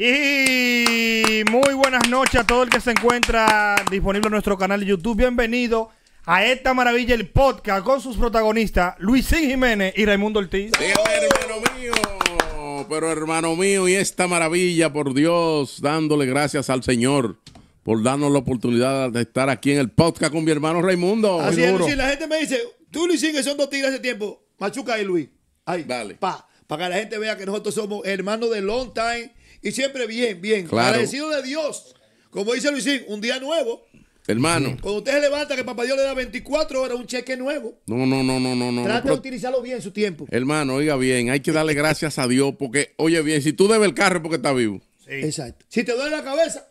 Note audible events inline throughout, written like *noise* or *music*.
Y muy buenas noches a todo el que se encuentra disponible en nuestro canal de YouTube. Bienvenido a esta maravilla, el podcast, con sus protagonistas Luisín Jiménez y Raimundo Ortiz. hermano mío, pero hermano mío, y esta maravilla, por Dios, dándole gracias al Señor por darnos la oportunidad de estar aquí en el podcast con mi hermano Raimundo. Así es, la gente me dice, tú Luisín, que son dos tigres de tiempo, Machuca y Luis. Ahí, Pa, para que la gente vea que nosotros somos hermanos de long time y siempre bien, bien. Claro. Agradecido de Dios. Como dice Luisín, un día nuevo. Hermano. Cuando usted se levanta, que papá Dios le da 24 horas, un cheque nuevo. No, no, no, no, no. Trate de utilizarlo bien su tiempo. Hermano, oiga bien, hay que darle gracias a Dios porque, oye bien, si tú debes el carro es porque está vivo. Sí. Exacto. Si te duele la cabeza.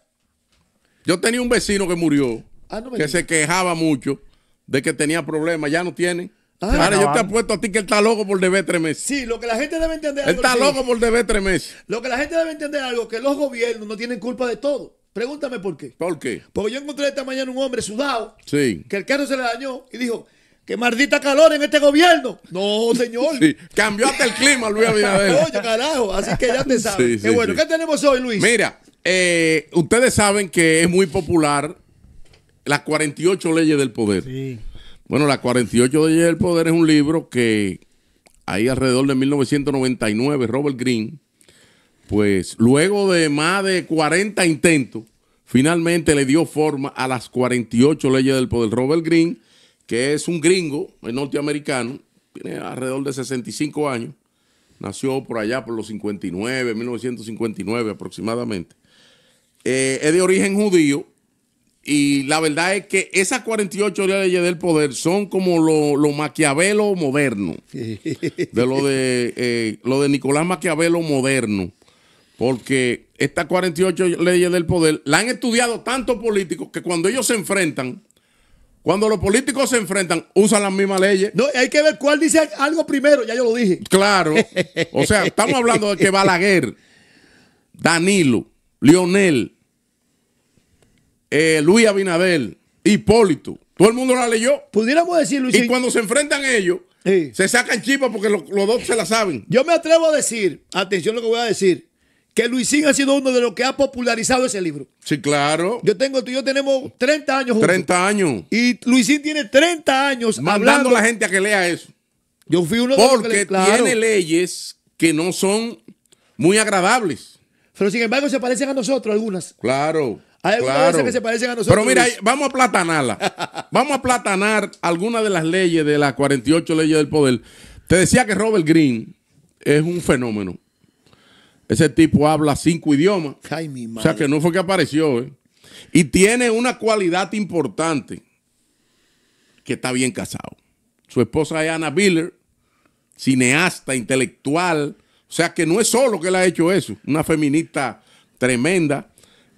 Yo tenía un vecino que murió, ah, que se quejaba mucho de que tenía problemas, ya no tiene. Ahora yo te apuesto a ti que él está loco por deber tres meses. Sí, lo que la gente debe entender. está loco por deber tres meses. Lo que la gente debe entender es algo, que los gobiernos no tienen culpa de todo. Pregúntame por qué. ¿Por qué? Porque yo encontré esta mañana un hombre sudado. Sí. Que el carro se le dañó y dijo, ¡Qué maldita calor en este gobierno! No, señor. cambió hasta el clima, Luis *laughs* Oye, carajo. Así que ya te sabes. Sí, bueno. tenemos hoy, Luis? Mira, eh, ustedes saben que es muy popular las 48 leyes del poder. Sí. Bueno, la 48 Leyes del Poder es un libro que ahí alrededor de 1999, Robert Green, pues luego de más de 40 intentos, finalmente le dio forma a las 48 leyes del poder. Robert Green, que es un gringo, norteamericano, tiene alrededor de 65 años, nació por allá por los 59, 1959 aproximadamente. Eh, es de origen judío, y la verdad es que esas 48 leyes del poder son como lo, lo Maquiavelo moderno. De lo de, *laughs* eh, lo de Nicolás Maquiavelo moderno. Porque estas 48 leyes del poder la han estudiado tantos políticos que cuando ellos se enfrentan, cuando los políticos se enfrentan, usan las mismas leyes. hay que ver cuál dice algo primero, ya yo lo dije. Claro. O sea, estamos hablando de que Balaguer, *laughs* Danilo, Lionel, eh, Luis Abinadel, Hipólito. Todo el mundo la leyó. Pudiéramos decir, Luis. Y cuando se enfrentan ellos, se sacan chipas porque los dos se la saben. Yo me atrevo a decir, atención a lo que voy a decir, que Luisín ha sido uno de los que ha popularizado ese libro. Sí, claro. Yo tengo, yo tenemos 30 años juntos. 30 años. Y Luisín tiene 30 años mandando a la gente a que lea eso. Yo fui uno de los que Porque tiene leyes que no son muy agradables. Pero sin embargo se parecen a nosotros algunas. Claro. Hay algunas claro. que se parecen a nosotros. Pero mira, vamos a platanarla. vamos a platanar algunas de las leyes de las 48 leyes del poder. Te decía que Robert Green es un fenómeno. Ese tipo habla cinco idiomas. Ay, mi madre. O sea, que no fue que apareció. ¿eh? Y tiene una cualidad importante, que está bien casado. Su esposa es Anna Biller, cineasta, intelectual. O sea, que no es solo que él ha hecho eso, una feminista tremenda.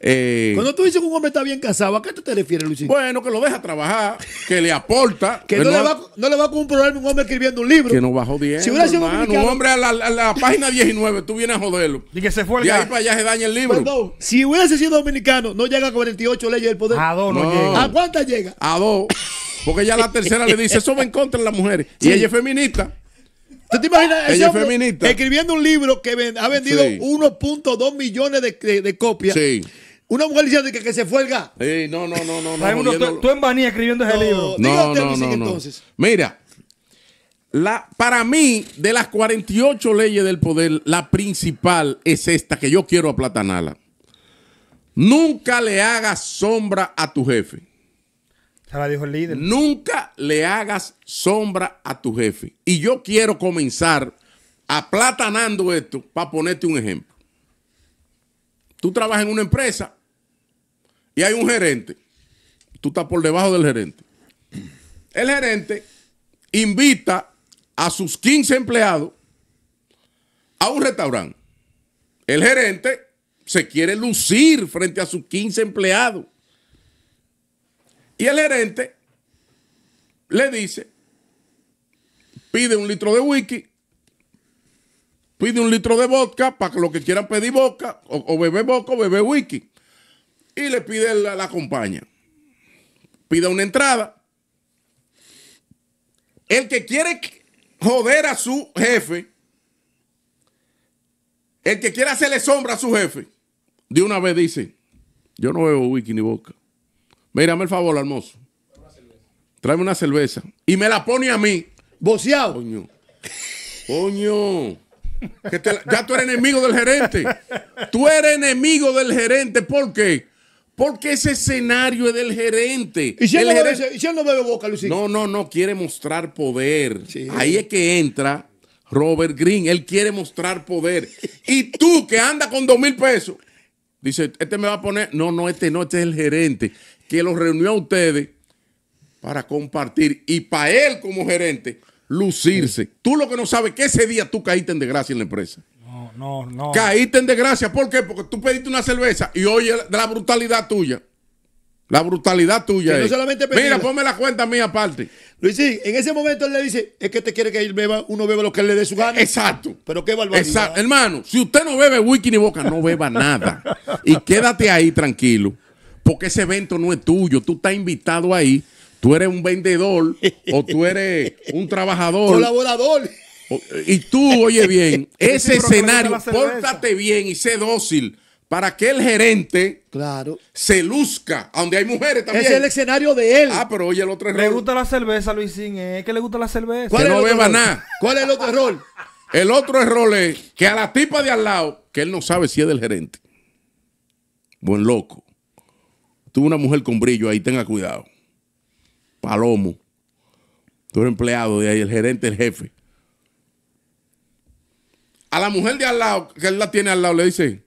Eh, Cuando tú dices que un hombre está bien casado, ¿a qué tú te refieres, Luis? Bueno, que lo deja trabajar, que le aporta. *laughs* que, no, le va, a le un problema un hombre escribiendo un libro. Que no va joder. Si hubiera sido un hombre a la, página 19, tú vienes a joderlo. Y que se fue Y ahí para allá se daña el libro. si hubiese sido dominicano, no llega a 48 leyes del poder. A dos ¿A cuántas llega? A dos. Porque ya la tercera le dice, eso va en contra de las mujeres. Y ella es feminista. te imaginas? Ella es feminista. Escribiendo un libro que ha vendido 1.2 millones de, de copias. Sí una mujer diciendo que, que se fuelga. no, no, no, no. no, tú, en vanilla escribiendo ese no, libro. No, no, no, Mira, la, para mí, de las 48 leyes del poder, la principal es esta que yo quiero aplatanarla. Nunca le hagas sombra a tu jefe. Se la dijo el líder. Nunca le hagas sombra a tu jefe. Y yo quiero comenzar aplatanando esto para ponerte un ejemplo. Tú trabajas en una empresa y hay un gerente. Tú estás por debajo del gerente. El gerente invita a sus 15 empleados a un restaurante. El gerente se quiere lucir frente a sus 15 empleados. Y el gerente le dice, pide un litro de whisky, pide un litro de vodka para que lo que quieran pedir vodka o, o beber vodka o beber whisky y le pide la, la compañía. Pide una entrada. El que quiere joder a su jefe, el que quiere hacerle sombra a su jefe, de una vez dice, yo no bebo wiki ni boca. Mírame el favor, hermoso. Tráeme una cerveza. Y me la pone a mí. Boceado. Coño. Coño. ya tú eres enemigo del gerente. Tú eres enemigo del gerente. ¿Por qué? Porque ese escenario es del gerente. ¿Y si él, no, Bebe, no boca, Luisito? No, no, no, quiere mostrar poder. Ahí es que entra Robert Green. Él quiere mostrar poder. y tú que andas con dos mil pesos, dice, este me va a poner. No, no, este no, este es el gerente que los reunió a ustedes para compartir y para él como gerente lucirse. Tú lo que no sabes que ese día tú caíste en desgracia en la empresa no, no. Caíste en desgracia. ¿Por qué? Porque tú pediste una cerveza y oye la brutalidad tuya. La brutalidad tuya. solamente Mira, ponme la cuenta mía aparte. Luis, sí, en ese momento él le dice, es que te quiere que él beba, uno beba lo que él le dé su gana. Exacto. Pero qué barbaridad. Hermano, si usted no bebe whisky ni boca, no beba nada. Y quédate ahí tranquilo, porque ese evento no es tuyo. Tú estás invitado ahí. Tú eres un vendedor o tú eres un trabajador. Colaborador. Y tú, oye bien, *laughs* ese escenario, pórtate bien y sé dócil para que el gerente claro. se luzca, donde hay mujeres también. Es el escenario de él. Ah, pero oye el otro error. Le gusta la cerveza, Luisín, eh, Es que le gusta la cerveza. no beba nada. ¿Cuál es el otro error? *laughs* El otro error es que a la tipa de al lado, que él no sabe si es del gerente. Buen loco. Tuve una mujer con brillo ahí, tenga cuidado. Palomo. Tú eres empleado de ahí, el gerente, el jefe. A la mujer de al lado, que él la tiene al lado, le dice,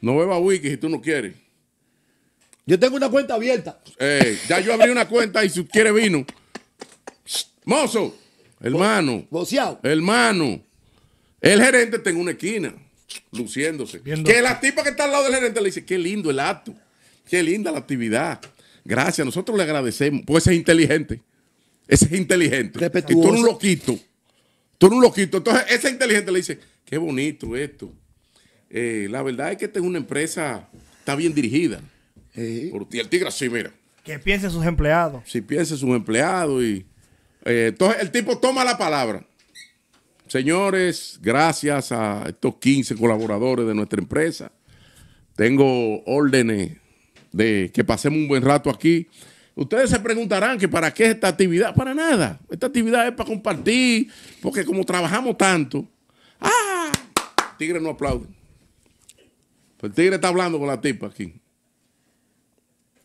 no beba wiki si tú no quieres. Yo tengo una cuenta abierta. Eh, ya yo abrí una cuenta y si quiere vino. Mozo, hermano. Boceado. Hermano. El gerente tengo una esquina, luciéndose. que la tipa que está al lado del gerente le dice, qué lindo el acto. Qué linda la actividad. Gracias, nosotros le agradecemos. Pues es inteligente. Ese es inteligente. Y tú eres un loquito. Tú eres un loquito. Entonces, ese inteligente le dice, Qué bonito esto. Eh, la verdad es que esta es una empresa, está bien dirigida. Por ti, el tigre sí, mira. Que piensen sus empleados. Si piensen sus empleados y... Eh, entonces el tipo toma la palabra. Señores, gracias a estos 15 colaboradores de nuestra empresa. Tengo órdenes de que pasemos un buen rato aquí. Ustedes se preguntarán que para qué esta actividad. Para nada. Esta actividad es para compartir, porque como trabajamos tanto. Ah, tigre no aplaude. Pues el tigre está hablando con la tipa aquí.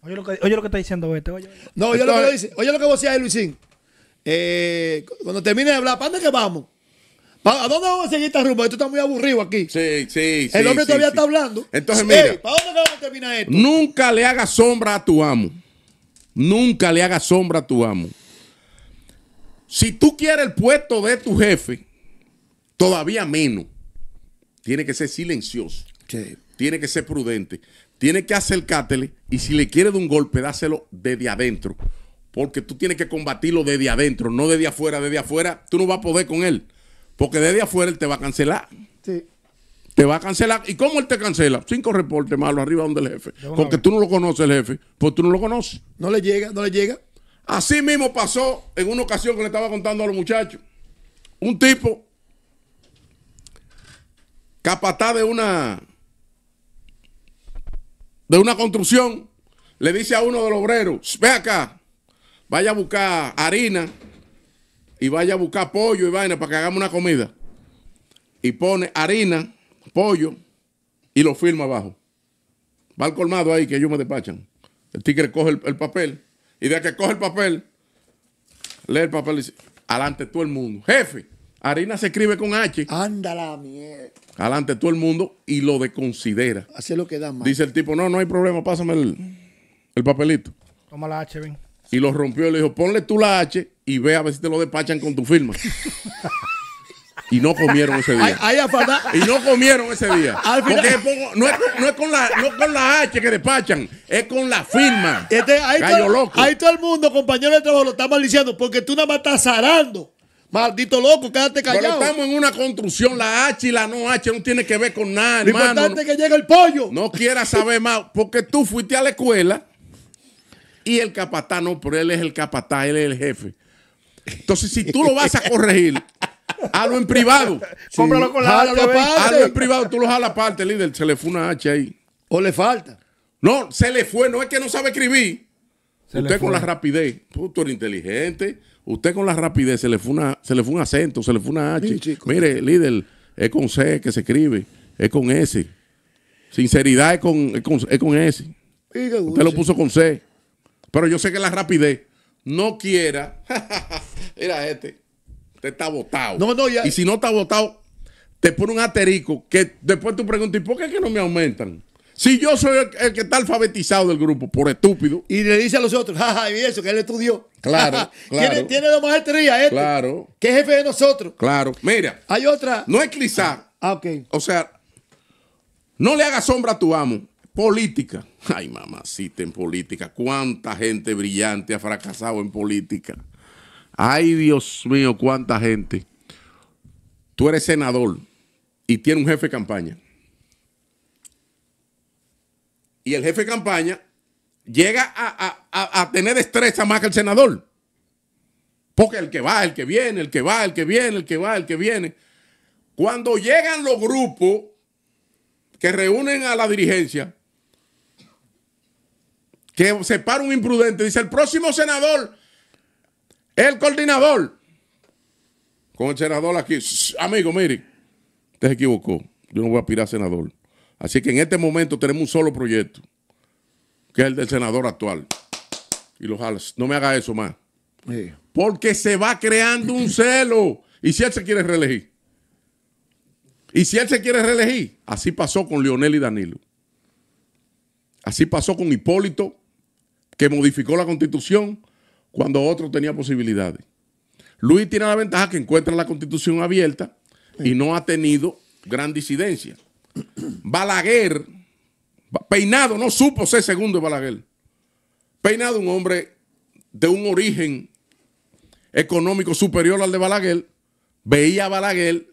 Oye lo que, oye lo que está diciendo este. Oye, No, oye lo que vos decías, Luisín. Eh, cuando termine de hablar, ¿para dónde que vamos? ¿A dónde vamos a seguir esta rumba? Esto está muy aburrido aquí. Sí, sí, El hombre todavía está hablando. Entonces, mira. ¿Para dónde vamos a terminar esto? Nunca le haga sombra a tu amo. Nunca le haga sombra a tu amo. Si tú quieres el puesto de tu jefe, todavía menos tiene que ser silencioso. Tiene que ser prudente. Tiene que acercártele y si le quiere de un golpe, dáselo desde adentro. Porque tú tienes que combatirlo desde adentro, no desde afuera. Desde afuera tú no vas a poder con él. Porque desde afuera él te va a cancelar. Sí. Te va a cancelar. ¿Y cómo él te cancela? Cinco reportes malos arriba donde el jefe. Porque tú no lo conoces el jefe. Porque tú no lo conoces. No le llega, no le llega. Así mismo pasó en una ocasión que le estaba contando a los muchachos. Un tipo capataz de una de una construcción, le dice a uno de los obreros, ve acá, vaya a buscar harina y vaya a buscar pollo y vaina para que hagamos una comida. Y pone harina, pollo y lo firma abajo. Va al colmado ahí que ellos me despachan. El tigre coge el, papel y de que coge el papel, lee el papel y dice, adelante todo el mundo. Jefe, harina se escribe con H. la mierda adelante todo el mundo y lo desconsidera. Así lo que da más. Dice el tipo, no, no hay problema, pásame el, papelito. Toma la H, ven. Y lo rompió y le dijo, ponle tú la H y ve a ver si te lo despachan con tu firma. *laughs* y no comieron ese día. y no comieron ese día. no, es, con la, H que despachan, es con la firma. Este, ahí, todo, loco. ahí todo el mundo, compañero de trabajo, lo está diciendo porque tú nada más estás zarando. Maldito loco, quédate callado. Pero estamos en una construcción, la H y la no H no tiene que ver con nada, Lo importante que llega el pollo. No quieras saber más, porque tú fuiste a la escuela y el capatá, no, pero él es el capatá, él es el jefe. Entonces, si tú lo vas a corregir, *laughs* hazlo en privado. Cómpralo con la en privado, tú lo la aparte, líder. Se le fue una H ahí. O le falta. No, se le fue, no es que no sabe escribir usted con la rapidez, puto inteligente, usted con la rapidez se le fue, una, se le fue un acento, se le fue una H. Mire, líder, es con C que se escribe, es con S. Sinceridad es con, es con, S. Usted lo puso con C. Pero yo sé que la rapidez no quiera. *laughs* Mira, este, usted está votado. Y si no está votado, te pone un aterico que después tú preguntas, ¿y por qué que no me aumentan? Si yo soy el, que está alfabetizado del grupo, por estúpido. Y le dice a los otros, jaja, y eso, que él estudió. Claro, *laughs* claro. Tiene, tiene dos este, Claro. Que jefe de nosotros. Claro. Mira. Hay otra. No es Clizar. Ah, ok. O sea, no le haga sombra a tu amo. Política. Ay, mamacita, en política. Cuánta gente brillante ha fracasado en política. Ay, Dios mío, cuánta gente. Tú eres senador y tienes un jefe de campaña y el jefe de campaña llega a, tener destreza más que el senador. Porque el que va, el que viene, el que va, el que viene, el que va, el que viene. Cuando llegan los grupos que reúnen a la dirigencia, que se para un imprudente, dice el próximo senador, el coordinador, con el senador aquí, amigo, mire, usted se equivocó, yo no voy a aspirar a senador. Así que en este momento tenemos un solo proyecto, que es el del senador actual. Y los no me haga eso más. Porque se va creando un *laughs* celo. ¿Y si él se quiere reelegir? ¿Y si él se quiere reelegir? Así pasó con Leonel y Danilo. Así pasó con Hipólito, que modificó la constitución cuando otro tenía posibilidades. Luis tiene la ventaja que encuentra la constitución abierta y no ha tenido gran disidencia. Balaguer, Peinado no supo ser segundo de Balaguer. Peinado, un hombre de un origen económico superior al de Balaguer, veía a Balaguer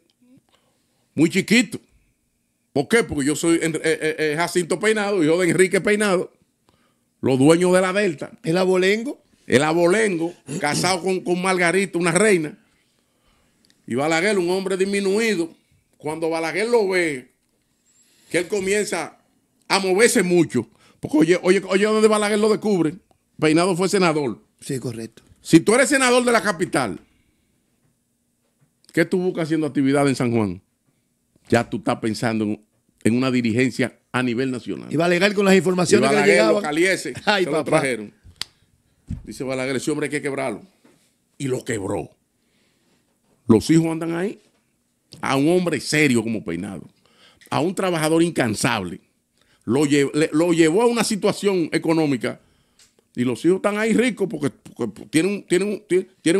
muy chiquito. ¿Por qué? Porque yo soy eh, eh, Jacinto Peinado, hijo de Enrique Peinado, los dueños de la Delta. El abolengo. El abolengo, casado con, con Margarita, una reina. Y Balaguer, un hombre disminuido. Cuando Balaguer lo ve que él comienza a moverse mucho. Porque oye, oye, oye, donde Balaguer lo descubre, Peinado fue senador. Sí, correcto. Si tú eres senador de la capital, ¿qué tú buscas haciendo actividad en San Juan? Ya tú estás pensando en, una dirigencia a nivel nacional. Y va con las informaciones que le llegaban. *laughs* Lo caliese, Ay, se lo trajeron. Dice Balaguer, ese hombre hay que quebrarlo. Y lo quebró. Los hijos andan ahí. A un hombre serio como Peinado a un trabajador incansable, lo, lo llevó a una situación económica y los hijos están ahí ricos porque, tienen,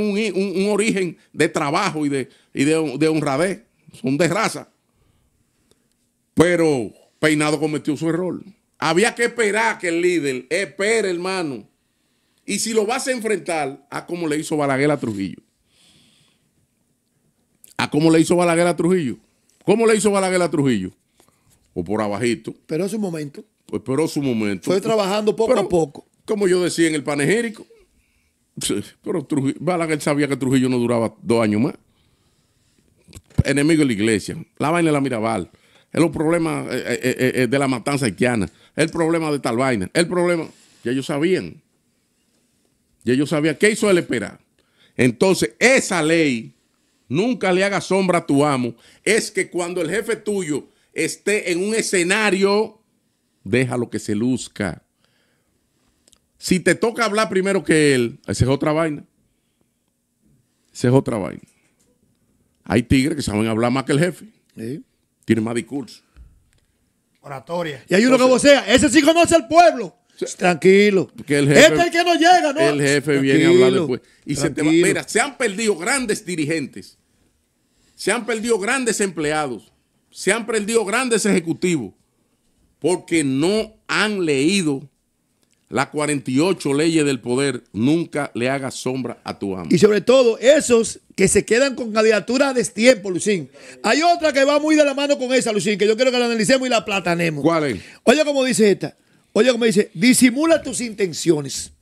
un, origen de trabajo y de, de, de honradez, son de raza. Pero Peinado cometió su error. Había que esperar que el líder espere, hermano. Y si lo vas a enfrentar, a como le hizo Balaguer a Trujillo. A como le hizo Balaguer a Trujillo. ¿Cómo le hizo Balaguer a Trujillo? O pues por abajito. Pero su momento. Pues esperó su momento. Fue trabajando poco a poco. Como yo decía en el panegírico. Pero Balaguer sabía que Trujillo no duraba dos años más. Enemigo de la iglesia. La vaina de la Mirabal. Es los problemas eh, eh, eh, de la matanza haitiana. El problema de tal vaina. El problema. Ya ellos sabían. Y ellos sabían. ¿Qué hizo él esperar? Entonces, esa ley nunca le haga sombra a tu amo, es que cuando el jefe tuyo esté en un escenario, Deja lo que se luzca. Si te toca hablar primero que él, esa es otra vaina. Esa es otra vaina. Hay tigres que saben hablar más que el jefe. Tienen Tiene más discurso. Oratoria. Y hay uno que que sea ese sí conoce al pueblo. Tranquilo. Que el este jefe, es el que no llega, ¿no? El jefe viene a hablar después. Y se te mira, se han perdido grandes dirigentes. Se han perdido grandes empleados. Se han perdido grandes ejecutivos. Porque no han leído las 48 leyes del poder. Nunca le haga sombra a tu amo. Y sobre todo, esos que se quedan con candidatura de tiempo, Lucín. Hay otra que va muy de la mano con esa, Lucín, que yo quiero que la analicemos y la platanemos. ¿Cuál es? Oye, como dice esta. Oye, como dice, disimula tus intenciones.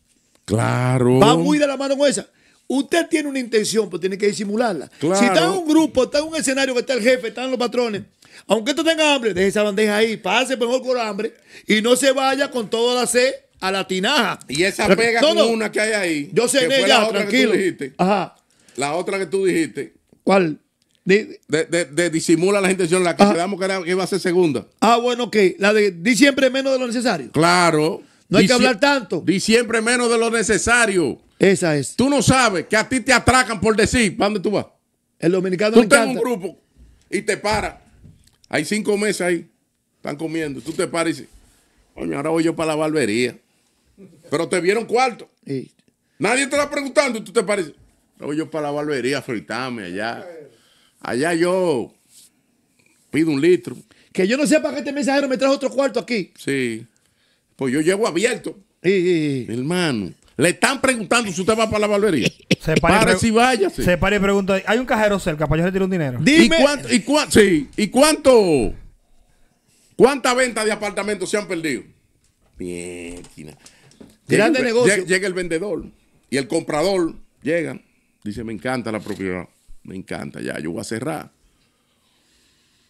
Claro. Va muy de la mano con esa. Usted tiene una intención, pero tiene que disimularla. Claro. Si está en un grupo, está en un escenario que está el jefe, están los patrones, aunque tú tengas hambre, deje esa bandeja ahí, pase mejor por hambre y no se vaya con toda la sed a la tinaja. Y esa pega con una que hay ahí. Yo sé que en ella, otra tranquilo. Que dijiste, Ajá. La otra que tú dijiste. ¿Cuál? De, de, disimula la intención, la que ah, que, iba a ser segunda. Ah, bueno, que La de di siempre menos de lo necesario. Claro. No hay que hablar tanto. Di siempre menos de lo necesario. Esa es. Tú no sabes que a ti te atracan por decir, ¿para dónde tú vas? El dominicano Tú estás en un grupo y te para. Hay cinco meses ahí. Están comiendo. Tú te paras y dices, coño, ahora voy yo para la barbería. Pero te vieron cuarto. Nadie te está preguntando y tú te paras y voy yo para la barbería fritame allá. Allá yo pido un litro. Que yo no sé para este mensajero me trajo otro cuarto aquí. Sí. Pues yo llevo abierto. Sí, sí, sí. Hermano. Le están preguntando si usted va para la barbería. *laughs* Se pare, si vaya Se pare y pregunta. Hay un cajero cerca para yo retirar un dinero. Dime. ¿Y cuánto? Y sí. ¿Y cuánto? ¿Cuántas ventas de apartamentos se han perdido? Bien. Grande negocio. Llega, el vendedor y el comprador. Llega. Dice, me encanta la propiedad. Me encanta, ya, yo voy a cerrar.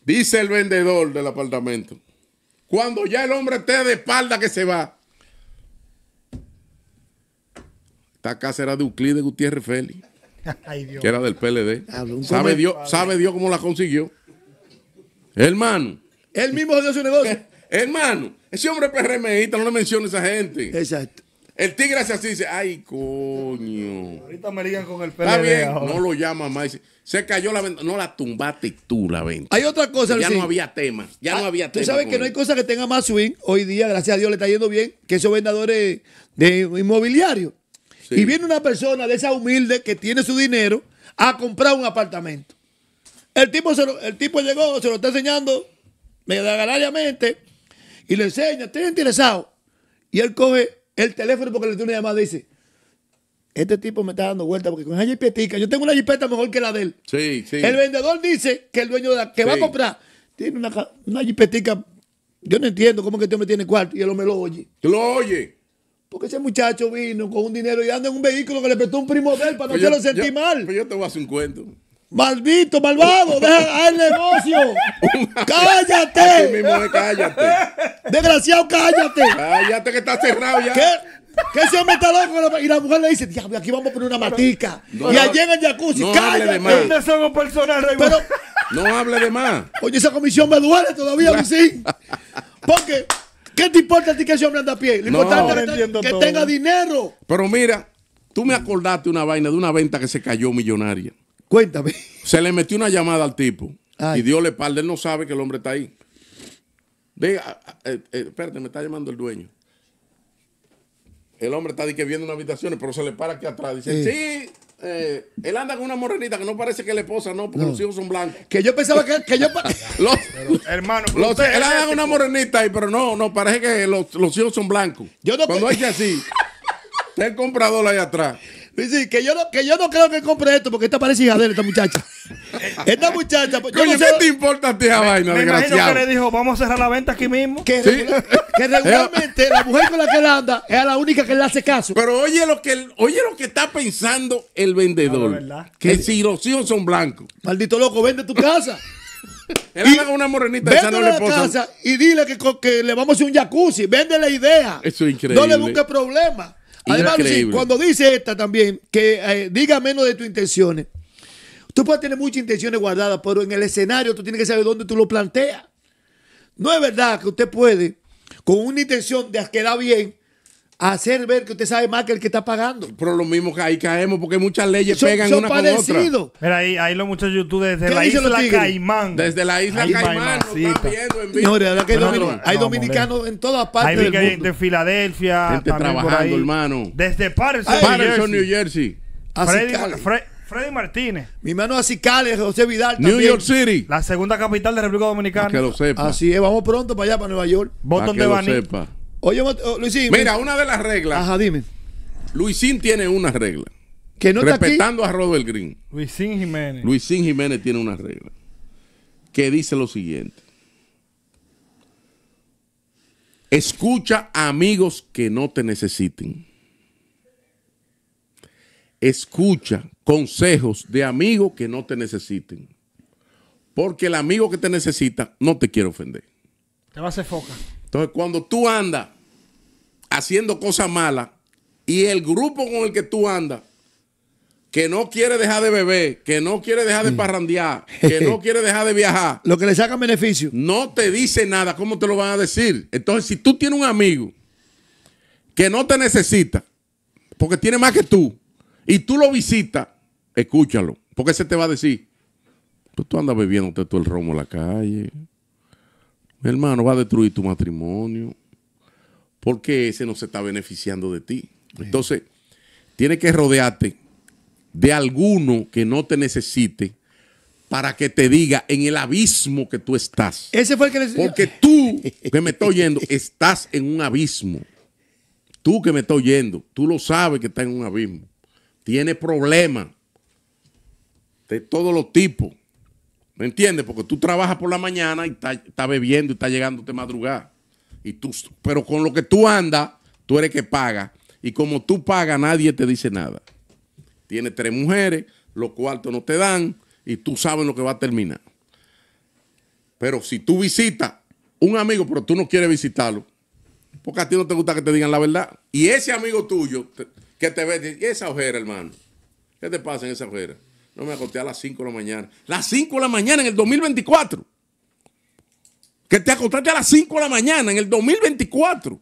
Dice el vendedor del apartamento. Cuando ya el hombre esté de espalda que se va. Esta casa era de Euclides Gutiérrez Félix. *laughs* Que era del PLD. Ah, sabe Dios, cómo la consiguió. Hermano. Él mismo dio su negocio. *laughs* Hermano, ese hombre es PRMista, no le menciona a esa gente. Exacto. El tigre hace así dice, ay, coño. Ahorita me ligan con el pelo. no lo llama más. Se cayó la venta, no la tumbaste tú la venta. Hay otra cosa, Ya no había tema, ya ah, no había tema. Tú sabes que no hay cosa que tenga más swing hoy día, gracias a Dios le está yendo bien, que esos vendedores de inmobiliario. Y viene una persona de esa humilde que tiene su dinero a comprar un apartamento. El tipo, el tipo llegó, se lo está enseñando medio y le enseña, ¿estás interesado? Y él coge el teléfono porque le tiene una llamada dice, este tipo me está dando vuelta porque con esa jipetica, yo tengo una jipeta mejor que la de él. Sí, sí. El vendedor dice que el dueño de que va a comprar tiene una, una jipetica. Yo no entiendo cómo que este me tiene cuarto y él no me lo oye. Te lo oye? Porque ese muchacho vino con un dinero y anda en un vehículo que le prestó un primo de él para no se lo sentí mal. pero pues yo te voy a hacer un cuento. Maldito, malvado, deja el negocio. *laughs* cállate. mismo de cállate. Desgraciado, cállate. Cállate que está cerrado ya. ¿Qué? ¿Qué se meta loco y la mujer le dice, diablo, aquí vamos a poner una matica. y allí en el jacuzzi, no cállate. No No hable de más. Oye, esa comisión me duele todavía, ¿sí? Porque, ¿qué te importa a ti que ese hombre anda a pie? Lo importante es que, tenga dinero. Pero mira, tú me acordaste una vaina de una venta que se cayó millonaria. Cuéntame. Se le metió una llamada al tipo y dio le espalda. Él no sabe que el hombre está ahí. Diga, eh, eh, espérate, me está llamando el dueño. El hombre está que viendo una habitación, pero se le para aquí atrás. Dice, sí, eh, él anda con una morenita que no parece que la esposa, no, porque los hijos son blancos. Que yo pensaba que, yo. *laughs* hermano, él anda con una morenita ahí, pero no, no, parece que los, hijos son blancos. Yo Cuando es que así, *laughs* el comprador ahí atrás que yo, no, que yo no creo que compre esto porque esta parece hija de esta muchacha. *laughs* Esta muchacha. Pues, Coño, sé, te importa a ti vaina, me imagino que le dijo, vamos a cerrar la venta aquí mismo. Que, regularmente la mujer con la que él anda es la única que le hace caso. Pero oye lo que, que está pensando el vendedor. Ah, que si los hijos son blancos. Maldito loco, vende tu casa. *laughs* Él una morenita no casa y dile que, le vamos a hacer un jacuzzi. Vende la idea. Eso es increíble. No le busque problemas Además, cuando dice esta también, que eh, diga menos de tus intenciones. Tú puede tener muchas intenciones guardadas, pero en el escenario tú tienes que saber dónde tú lo planteas. No es verdad que usted puede, con una intención de quedar bien, hacer ver que usted sabe más que el que está pagando. Pero lo mismo que ahí caemos, porque muchas leyes pegan una con otra. Mira, ahí, ahí los muchos YouTubers desde la isla Caimán. Desde la isla Caimán lo están viendo en vivo. hay, dominicanos, en todas partes del mundo. Gente de Filadelfia. Gente trabajando, hermano. Desde Patterson, Patterson New Jersey. New Freddy, Martínez. Mi hermano Acicales, José Vidal. New York City. La segunda capital de la República Dominicana. que lo sepa. Así es, vamos pronto para allá, para Nueva York. Botón de sepa Oye, oh, Luisín. Mira, una de las reglas. Ajá, dime. Luisín tiene una regla. Que no Respetando a Robert Green. Luisín Jiménez. Luisín Jiménez tiene una regla. Que dice lo siguiente. Escucha amigos que no te necesiten. Escucha consejos de amigos que no te necesiten. Porque el amigo que te necesita no te quiere ofender. Te va a hacer foca. Entonces, cuando tú andas haciendo cosas malas y el grupo con el que tú andas, que no quiere dejar de beber, que no quiere dejar de mm. parrandear, que no *laughs* quiere dejar de viajar. Lo que le saca beneficio. No te dice nada, ¿cómo te lo van a decir? Entonces, si tú tienes un amigo que no te necesita, porque tiene más que tú, y tú lo visitas, escúchalo, porque se te va a decir, tú andas bebiéndote todo el romo en la calle, mi hermano va a destruir tu matrimonio porque ese no se está beneficiando de ti. Entonces, tienes que rodearte de alguno que no te necesite para que te diga en el abismo que tú estás. Ese fue el que les... Porque tú que me estoy oyendo, estás en un abismo. Tú que me estás oyendo, tú lo sabes que estás en un abismo. Tienes problemas de todos los tipos. ¿Me entiendes? Porque tú trabajas por la mañana y estás está bebiendo y estás llegándote madrugada. Y tú, pero con lo que tú andas, tú eres que paga. Y como tú pagas, nadie te dice nada. Tienes tres mujeres, los cuartos no te dan y tú sabes lo que va a terminar. Pero si tú visitas un amigo, pero tú no quieres visitarlo, porque a ti no te gusta que te digan la verdad. Y ese amigo tuyo que te ve, esa ojera, hermano? ¿Qué te pasa en esa ojera? No me acosté a las 5 de la mañana. Las 5 de la mañana en el 2024 que te acostaste a las 5 de la mañana en el 2024.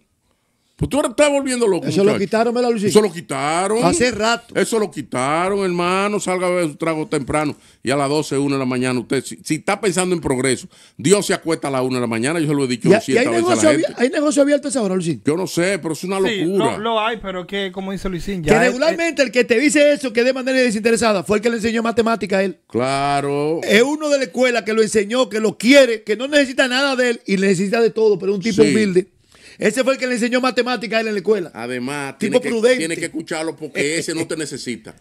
Pues tú ahora estás volviendo loco. Eso lo quitaron, me la Eso lo quitaron. Hace rato. Eso lo quitaron, hermano. Salga a ver su trago temprano y a las 12, 1 de la mañana. Usted, si, está pensando en progreso, Dios se acuesta a las 1 de la mañana. Yo se lo he dicho hay, negocio a ¿Hay negocio abierto esa hora, Luisín? Yo no sé, pero es una locura. No lo, hay, pero que, como dice Luisín, ya. Que regularmente el que te dice eso, que de manera desinteresada, fue el que le enseñó matemática a él. Claro. Es uno de la escuela que lo enseñó, que lo quiere, que no necesita nada de él y necesita de todo, pero es un tipo humilde. Ese fue el que le enseñó matemáticas a él en la escuela. Además, tiene Que, tiene que escucharlo porque eh, ese no eh, te necesita.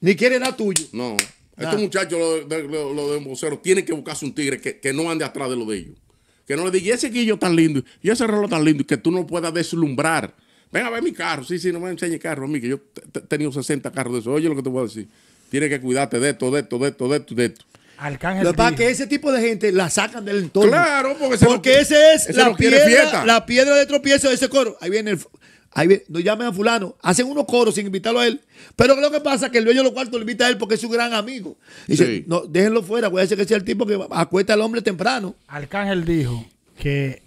Ni quiere nada tuyo. No. Estos muchachos, los de, lo, tienen que buscarse un tigre que, no ande atrás de lo de ellos. Que no le diga, y ese guillo tan lindo, y ese reloj tan lindo, que tú no puedas deslumbrar. Ven a ver mi carro. Sí, sí, no me enseñe carro a mí, que yo he tenido 60 carros de eso. Oye, lo que te voy a decir. Tienes que cuidarte de esto, de esto, de esto, de esto, de esto. Arcángel Lo que que ese tipo de gente la sacan del entorno. Claro, porque, ese es la, piedra, la piedra de tropiezo de ese coro. Ahí viene Ahí viene, no llamen a fulano, hacen unos coros sin invitarlo a él. Pero lo que pasa es que el dueño de los cuartos lo invita a él porque es su gran amigo. Dice, no, déjenlo fuera, decir que ese es el tipo que acuesta al hombre temprano. Arcángel dijo que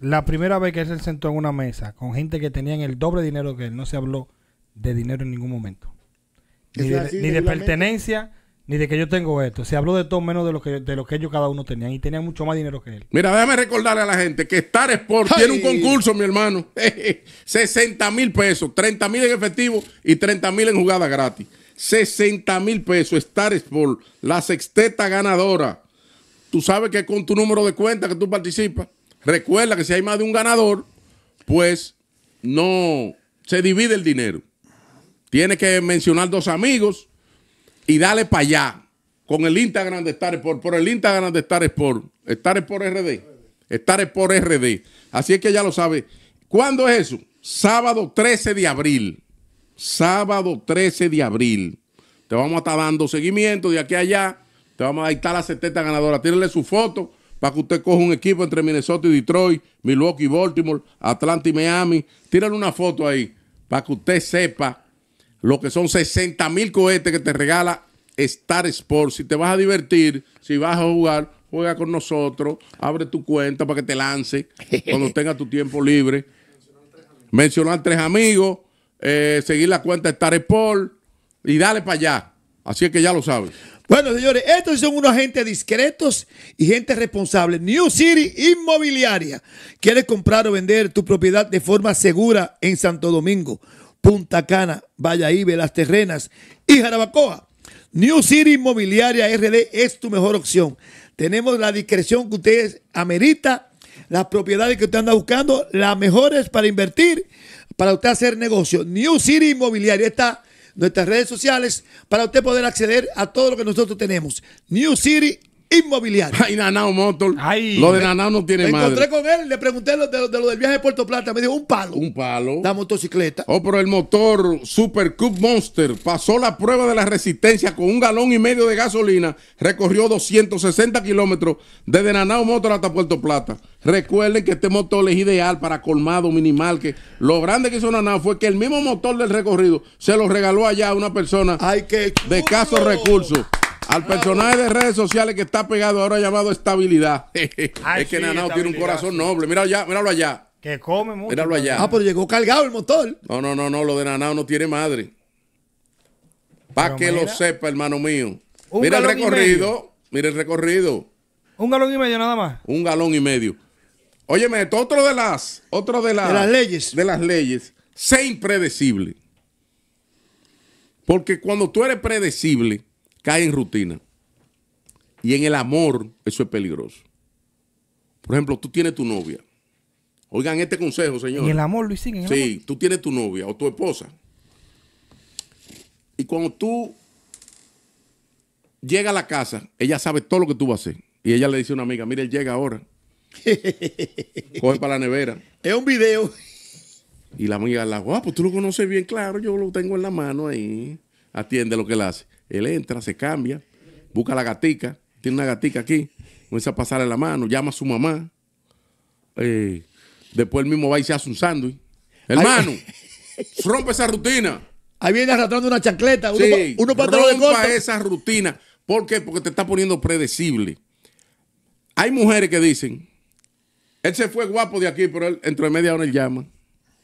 la primera vez que él se sentó en una mesa con gente que tenían el doble dinero que él, no se habló de dinero en ningún momento. ni de pertenencia ni de que yo tengo esto. Se habló de todo menos de lo que, de lo que ellos cada uno tenían y tenían mucho más dinero que él. Mira, déjame recordarle a la gente que Star Sport tiene un concurso, mi hermano. 60 *laughs* mil pesos, 30 mil en efectivo y 30 mil en jugada gratis. 60 mil pesos, Star Sport, la sexteta ganadora. Tú sabes que con tu número de cuenta que tú participas, recuerda que si hay más de un ganador, pues no se divide el dinero. Tiene que mencionar dos amigos y dale para allá con el Instagram de Star Sport, por el Instagram de Star Sport, Star Sport RD, Star Sport RD. Así es que ya lo sabe. ¿Cuándo es eso? Sábado 13 de abril. Sábado 13 de abril. Te vamos a estar dando seguimiento de aquí a allá. Te vamos a dictar la 70 ganadora. Tírenle su foto para que usted coja un equipo entre Minnesota y Detroit, Milwaukee y Baltimore, Atlanta y Miami. Tírenle una foto ahí para que usted sepa lo que son 60 mil cohetes que te regala Star Sports. Si te vas a divertir, si vas a jugar, juega con nosotros, abre tu cuenta para que te lance cuando *laughs* tengas tu tiempo libre. Mencionar tres amigos, eh, seguir la cuenta Star Sports y dale para allá. Así es que ya lo sabes. Bueno, señores, estos son unos agentes discretos y gente responsable. New City Inmobiliaria. quiere comprar o vender tu propiedad de forma segura en Santo Domingo? Punta Cana, Valladolid, Las Terrenas y Jarabacoa. New City Inmobiliaria RD es tu mejor opción. Tenemos la discreción que ustedes amerita, las propiedades que usted anda buscando, las mejores para invertir, para usted hacer negocio. New City Inmobiliaria está nuestras redes sociales para usted poder acceder a todo lo que nosotros tenemos. New City Inmobiliario. Ay, Nanao Motor. lo de Nanao no tiene me encontré con él, le pregunté de, lo del viaje de Puerto Plata. Me dijo, un palo. Un palo. La motocicleta. Oh, pero el motor Super Cup Monster pasó la prueba de la resistencia con un galón y medio de gasolina. Recorrió 260 kilómetros desde Nanao Motor hasta Puerto Plata. Recuerden que este motor es ideal para colmado, minimal, que lo grande que hizo Nanao fue que el mismo motor del recorrido se lo regaló allá a una persona de escasos recursos al personaje de redes sociales que está pegado ahora llamado estabilidad. *laughs* es que Nanao tiene un corazón noble. Míralo allá, míralo allá. Que come mucho. Míralo allá. Ah, pero llegó cargado el motor. No, no, no, no, lo de Nanao no tiene madre. Para que lo sepa, hermano mío. mira el recorrido, mira el recorrido. Un galón y medio nada más. Un galón y medio. Óyeme, esto, otro de las, otro de las, de las leyes. De las leyes. Sé impredecible. Porque cuando tú eres predecible, cae en rutina. Y en el amor eso es peligroso. Por ejemplo, tú tienes tu novia. Oigan este consejo, señor. En el amor, Luisín. ¿en sí, tú tienes tu novia o tu esposa. Y cuando tú llegas a la casa, ella sabe todo lo que tú vas a hacer. Y ella le dice a una amiga, mire, él llega ahora. *laughs* Coge para la nevera. Es un video. Y la amiga la guapo, pues tú lo conoces bien, claro, yo lo tengo en la mano ahí. Atiende lo que le hace. Él entra, se cambia, busca la gatica, tiene una gatica aquí, comienza a pasarle la mano, llama a su mamá. Eh, después él mismo va y se hace un sándwich. Hermano, rompe esa rutina. Ahí viene arrastrando una chancleta, uno, sí, uno esa rutina. ¿Por qué? Porque te está poniendo predecible. Hay mujeres que dicen, él se fue guapo de aquí, pero él, de media hora él llama.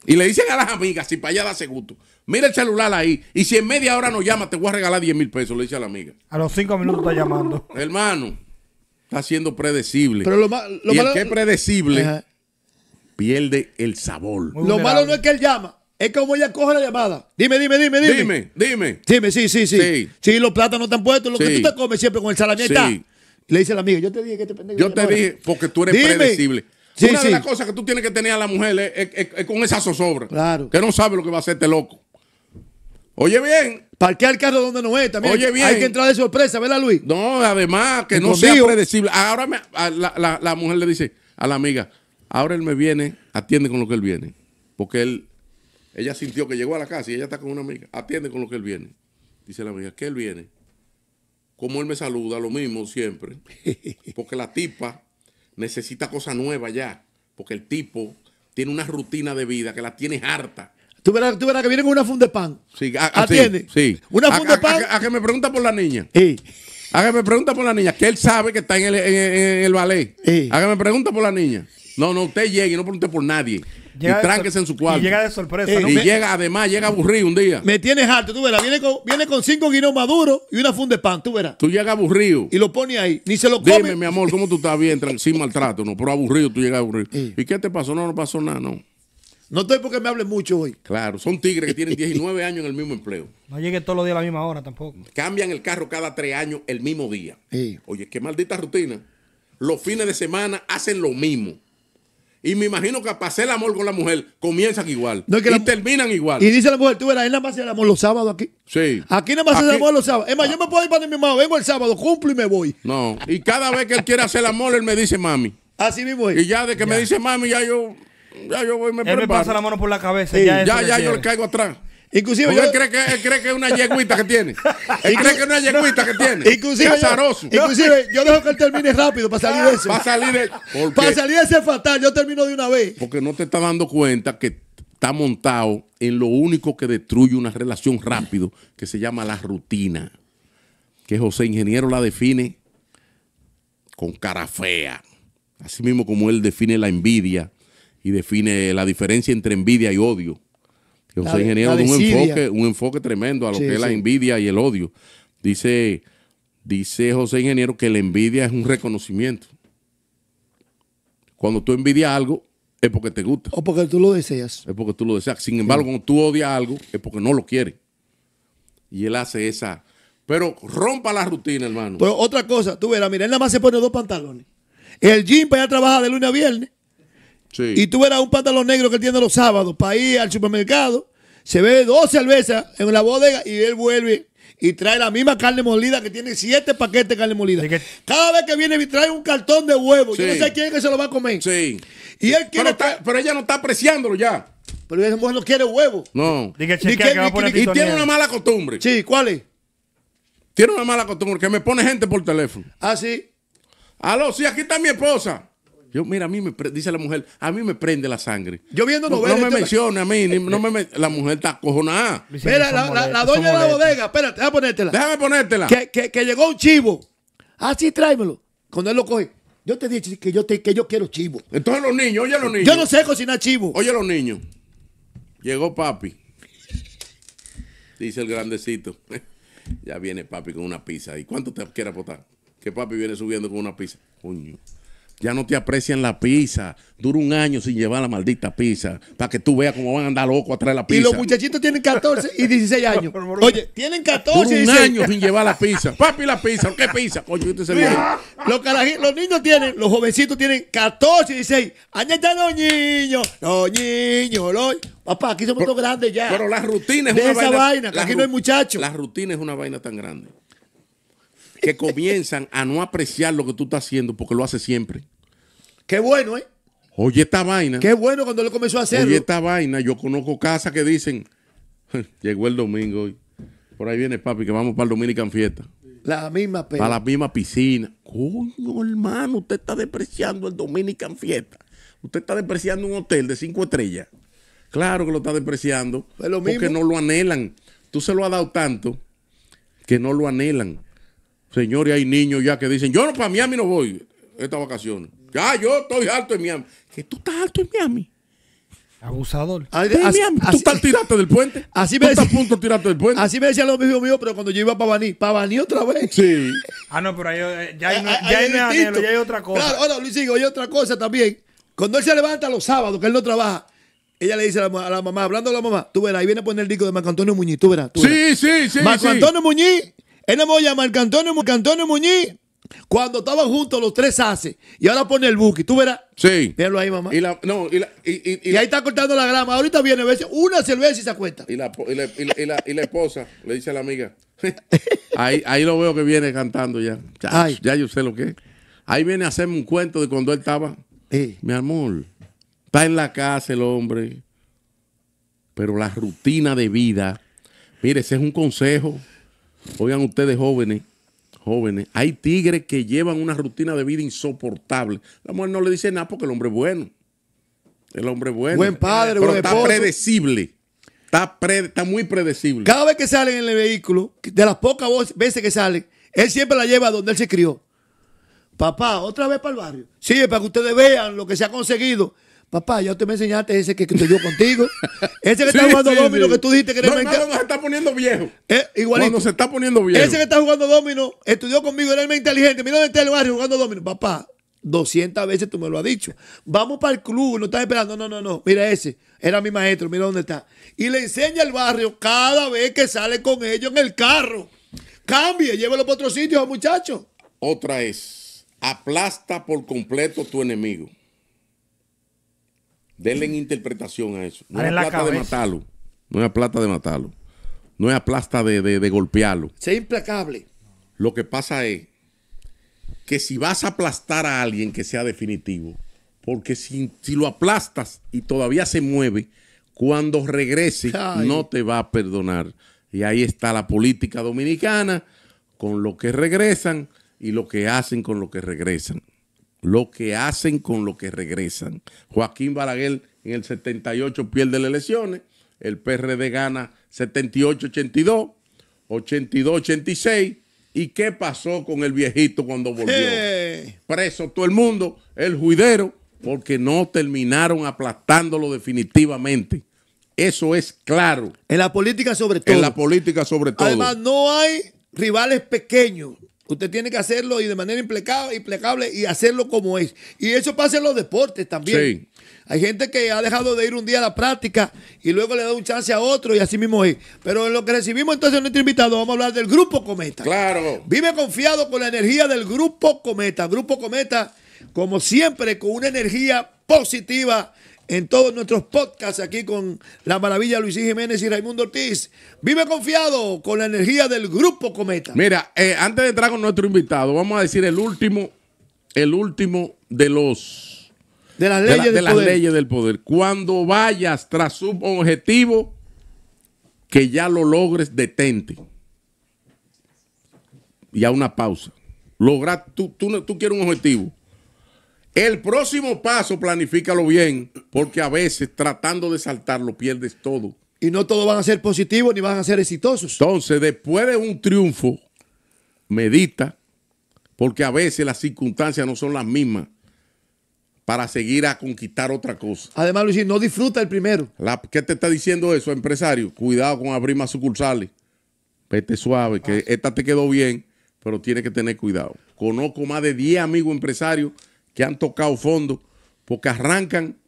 Y le dicen a las amigas, si para allá da gusto, mira el celular ahí. Y si en media hora no llama, te voy a regalar 10 mil pesos, le dice a la amiga. A los cinco minutos está llamando. Hermano, está siendo predecible. Pero lo, y malo. El que es predecible pierde el sabor. Lo malo no es que él llama. Es como ella coge la llamada. Dime, dime, dime, dime. Dime, dime. Dime, sí, sí, sí. Sí, sí los plátanos están puestos. Lo que tú te comes siempre con el salami está. Le dice a la amiga, yo te dije que te pendejo. Yo te dije, porque tú eres predecible. Una de las cosas que tú tienes que tener a la mujer es, con esa zozobra. Claro. Que no sabe lo que va a hacerte este loco. Oye bien. Parquea el carro donde no es también. Oye bien. Hay que entrar de sorpresa, ¿verdad, Luis? No, además que no sea predecible. Ahora la, la mujer le dice a la amiga, ahora él me viene, atiende con lo que él viene. Porque él, ella sintió que llegó a la casa y ella está con una amiga, atiende con lo que él viene. Dice la amiga, que él viene? Como él me saluda, lo mismo siempre. *laughs* Porque la tipa necesita cosas nuevas ya, porque el tipo tiene una rutina de vida que la tiene harta. Tú verás, que viene con una funda de pan. Sí, ¿Atiende? Sí, Una funda de pan. A, que me pregunta por la niña. Sí. A que me pregunta por la niña, que él sabe que está en el, ballet. Sí. A que me pregunta por la niña. No, no, usted llegue, y no pregunte por nadie y tránquese en su cuarto. Y llega de sorpresa. Eh, y llega, además, llega aburrido un día. Me tienes harto, tú verás. Viene con, cinco guineos maduros y una funda de pan, tú verás. Tú llegas aburrido. Y lo pone ahí. Ni se lo come. Dime, mi amor, ¿cómo tú estás bien? Sin maltrato, no. Pero aburrido, tú llegas aburrido. Eh. ¿Y qué te pasó? No, no pasó nada, no. No estoy porque me hable mucho hoy. Claro, son tigres que tienen 19 *laughs* años en el mismo empleo. No lleguen todos los días a la misma hora tampoco. Cambian el carro cada tres años el mismo día. Sí. Eh. Oye, qué maldita rutina. Los fines de semana hacen lo mismo. Y me imagino que hacer el amor con la mujer, comienzan igual. y terminan igual. Y dice la mujer, tú verás, él nada más hace el amor los sábados aquí. Sí. Aquí nada la base hace el amor los sábados. Es más, yo me puedo ir para mi mamá, vengo el sábado, cumplo y me voy. No. Y cada vez que él quiere hacer el amor, él me dice mami. Así mismo es. Y ya de que me dice mami, ya yo, ya yo voy me él me pasa la mano por la cabeza. Ya, ya, ya yo le caigo atrás. Inclusive él cree que cree que es una yeguita que tiene. Él cree que es una yeguita que tiene. Inclusive yo dejo que él termine rápido para salir de eso. Para salir de Para salir de ese fatal, yo termino de una vez. Porque no te estás dando cuenta que está montado en lo único que destruye una relación rápido, que se llama la rutina. Que José Ingeniero la define con cara fea. Así mismo como él define la envidia y define la diferencia entre envidia y odio José ingeniero un enfoque, un enfoque tremendo a lo que es la envidia y el odio. Dice, dice José Ingeniero que la envidia es un reconocimiento. Cuando tú envidias algo, es porque te gusta. O porque tú lo deseas. Es porque tú lo deseas. Sin embargo, cuando tú odias algo, es porque no lo quieres. Y él hace esa. Pero rompa la rutina, hermano. Pero otra cosa, tú verás, mira, él nada más se pone dos pantalones. El jean para allá trabaja de lunes a viernes. Y tú verás un pantalón negro que tiene los sábados para ir al supermercado se ve dos cervezas en la bodega y él vuelve y trae la misma carne molida que tiene siete paquetes de carne molida. Cada vez que viene trae un cartón de huevo. Yo no sé quién es que se lo va a comer. Sí. Y él quiere pero, ella no está apreciándolo ya. Pero esa mujer no quiere huevo. No. y tiene una mala costumbre. Sí, ¿cuál es? Tiene una mala costumbre que me pone gente por teléfono. Ah, sí. Aló, sí, aquí está mi esposa. Yo, mira, a mí me dice la mujer, a mí me prende la sangre. Yo viendo novelas. No, me mencione a mí, no me, la mujer está cojonada. Mira, la, la, doña de la bodega, espérate, déjame ponértela. Déjame ponértela. Que, que, llegó un chivo. Ah, sí, tráemelo. Cuando él lo coge, yo te dije que yo, te, que yo quiero chivo. Entonces los niños, oye los niños. Yo no sé cocinar chivo. Oye los niños. Llegó papi. Dice el grandecito. *laughs* ya viene papi con una pizza. ¿Y cuánto te quiere botar Que papi viene subiendo con una pizza. Coño ya no te aprecian la pizza. Dura un año sin llevar la maldita pizza. Para que tú veas cómo van a andar locos atrás de la pizza. Y los muchachitos tienen 14 y 16 *laughs* años. Oye, tienen 14 y 16. un año sin llevar la pizza. *laughs* Papi, la pizza. ¿Qué pizza? Coño, se este viene. los, los niños tienen, los jovencitos tienen 14 y 16. Allá están los niños. Los niños, Papá, aquí somos grandes ya. Pero la rutina es una esa vaina. aquí no hay muchachos. La rutina es una vaina tan grande que comienzan a no apreciar lo que tú estás haciendo porque lo hace siempre. Qué bueno, ¿eh? Oye, esta vaina. Qué bueno cuando lo comenzó a hacer. Oye, esta vaina. Yo conozco casas que dicen, llegó el domingo hoy. Por ahí viene papi, que vamos para el Dominican Fiesta. La misma Para la misma piscina. Coño, hermano, usted está depreciando el Dominican Fiesta. Usted está depreciando un hotel de cinco estrellas. Claro que lo está depreciando. porque no lo anhelan. Tú se lo has dado tanto que no lo anhelan. Señores, hay niños ya que dicen, yo no para Miami no voy Esta vacación Ya, yo estoy alto en Miami. Que tú estás alto en Miami. Abusador. Miami. tú estás tirando del puente. Así me decía, punto Así me decían los amigos míos, pero cuando yo iba para Baní, para Baní otra vez. Sí. ah, no, pero ahí, eh, ya, hay, eh, ya hay otra cosa. Claro, ahora, Luis, hay otra cosa también. Cuando él se levanta los sábados, que él no trabaja, ella le dice a la, mamá, hablando a la mamá, tú verás, ahí viene a poner el disco de Marco Antonio Muñiz, tú verás. Tú Sí, sí, sí. Marco Antonio Muñiz él no me llamar el Antonio, Antonio Muñiz. Cuando estaban juntos los tres hace. Y ahora pone el buque. ¿Tú verás? Sí. Míralo ahí, mamá. Y, ahí está cortando la grama. Ahorita viene, a veces una cerveza y se acuesta. Y la, esposa le dice a la amiga. *laughs* ahí, lo veo que viene cantando ya. Ya, yo sé lo que Ahí viene a hacerme un cuento de cuando él estaba. Eh. Mi amor, está en la casa el hombre. Pero la rutina de vida. Mire, ese es un consejo. Oigan ustedes jóvenes, jóvenes, hay tigres que llevan una rutina de vida insoportable. La mujer no le dice nada porque el hombre es bueno. El hombre es bueno. Buen padre, Pero buen está predecible. Está, pre, está muy predecible. Cada vez que salen en el vehículo, de las pocas veces que salen, él siempre la lleva donde él se crió. Papá, otra vez para el barrio. Sí, para que ustedes vean lo que se ha conseguido. Papá, ya usted me enseñaste ese que, que contigo. *laughs* Ese que está jugando domino que tú dijiste que era no, no, no, se está poniendo viejo. Eh, igualito. Cuando se está poniendo viejo. Ese que está jugando domino estudió conmigo, era el más inteligente. Mira dónde está el barrio jugando domino. Papá, 200 veces tú me lo has dicho. Vamos para el club, no estás esperando. No, no, no. Mira ese. Era mi maestro, mira dónde está. Y le enseña el barrio cada vez que sale con ellos en el carro. Cambie, llévelo para otro sitio, muchacho. Otra es, aplasta por completo tu enemigo. Denle interpretación a eso. No es plata de matarlo. No es plata de matarlo. No es plata de, de, de golpearlo. Sea implacable. Lo que pasa es que si vas a aplastar a alguien que sea definitivo, porque si, si lo aplastas y todavía se mueve, cuando regrese no te va a perdonar. Y ahí está la política dominicana con lo que regresan y lo que hacen con lo que regresan lo que hacen con lo que regresan. Joaquín Balaguer en el 78 pierde las elecciones, el PRD gana 78-82, 82-86. ¿Y qué pasó con el viejito cuando volvió? *laughs* Preso todo el mundo, el juidero, porque no terminaron aplastándolo definitivamente. Eso es claro. En la política sobre todo. En la política sobre todo. Además, no hay rivales pequeños. Usted tiene que hacerlo y de manera implacable y hacerlo como es. Y eso pasa en los deportes también. Hay gente que ha dejado de ir un día a la práctica y luego le da un chance a otro y así mismo es. Pero en lo que recibimos entonces nuestro invitado, vamos a hablar del Grupo Cometa. Claro. Vive confiado con la energía del Grupo Cometa. Grupo Cometa, como siempre, con una energía positiva en todos nuestros podcasts aquí con la maravilla Luis Jiménez y Raimundo Ortiz. Vive confiado con la energía del grupo Cometa. Mira, eh, antes de entrar con nuestro invitado, vamos a decir el último, el último de los de las leyes, de del, poder. Cuando vayas tras un objetivo que ya lo logres, detente. Y a una pausa. Lograr, tú, tú quieres un objetivo el próximo paso, planifícalo bien, porque a veces tratando de saltarlo, pierdes todo. Y no todos van a ser positivos ni van a ser exitosos. Entonces, después de un triunfo, medita, porque a veces las circunstancias no son las mismas para seguir a conquistar otra cosa. Además, Luis, no disfruta el primero. ¿Qué te está diciendo eso, empresario? Cuidado con abrir más sucursales. Vete suave, que ah. esta te quedó bien, pero tienes que tener cuidado. Conozco más de 10 amigos empresarios que han tocado fondo porque arrancan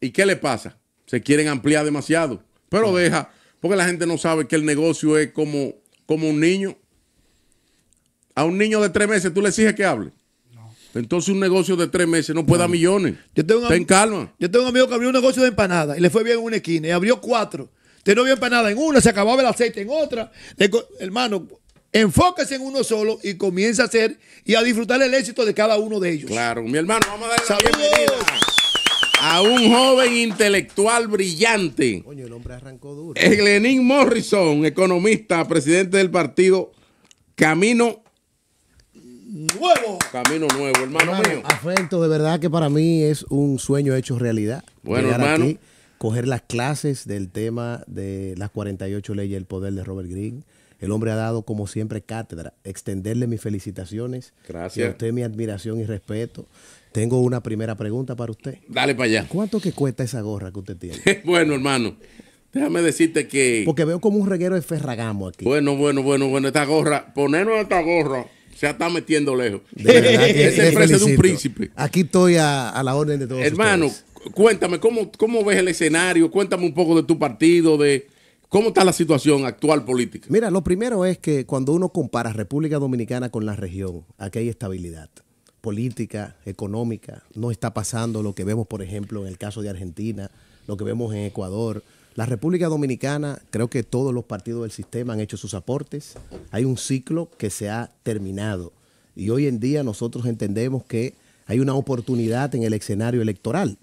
y ¿qué le pasa? Se quieren ampliar demasiado, pero deja, porque la gente no sabe que el negocio es como, como un niño. A un niño de tres meses tú le exiges que hable. No. Entonces un negocio de tres meses no puede dar millones. Yo tengo Ten calma. Yo tengo un amigo que abrió un negocio de empanadas y le fue bien en una esquina y abrió cuatro. Usted no vio empanada en una, se acababa el aceite en otra. Hermano, Enfóquese en uno solo y comienza a hacer y a disfrutar el éxito de cada uno de ellos. Claro, mi hermano, vamos a darle a un joven intelectual brillante. Coño, el hombre arrancó duro. Glenin Morrison, economista, presidente del partido Camino Nuevo. Camino Nuevo, hermano, mío. Afecto, de verdad que para mí es un sueño hecho realidad. Bueno, hermano. coger las clases del tema de las 48 leyes del poder de Robert Greene el hombre ha dado, como siempre, cátedra. Extenderle mis felicitaciones. Gracias. Y a usted mi admiración y respeto. Tengo una primera pregunta para usted. Dale para allá. ¿Cuánto que cuesta esa gorra que usted tiene? *laughs* bueno, hermano. Déjame decirte que. Porque veo como un reguero de ferragamo aquí. Bueno, bueno, bueno, bueno. Esta gorra, ponernos esta gorra, se está metiendo lejos. De verdad, es *laughs* el precio de un príncipe. Aquí estoy a, la orden de todos. Hermano, cuéntame, ¿cómo, ¿cómo ves el escenario? Cuéntame un poco de tu partido, de, ¿Cómo está la situación actual política? Mira, lo primero es que cuando uno compara República Dominicana con la región, aquí hay estabilidad política, económica. No está pasando lo que vemos, por ejemplo, en el caso de Argentina, lo que vemos en Ecuador. La República Dominicana, creo que todos los partidos del sistema han hecho sus aportes. Hay un ciclo que se ha terminado. Y hoy en día nosotros entendemos que hay una oportunidad en el escenario electoral.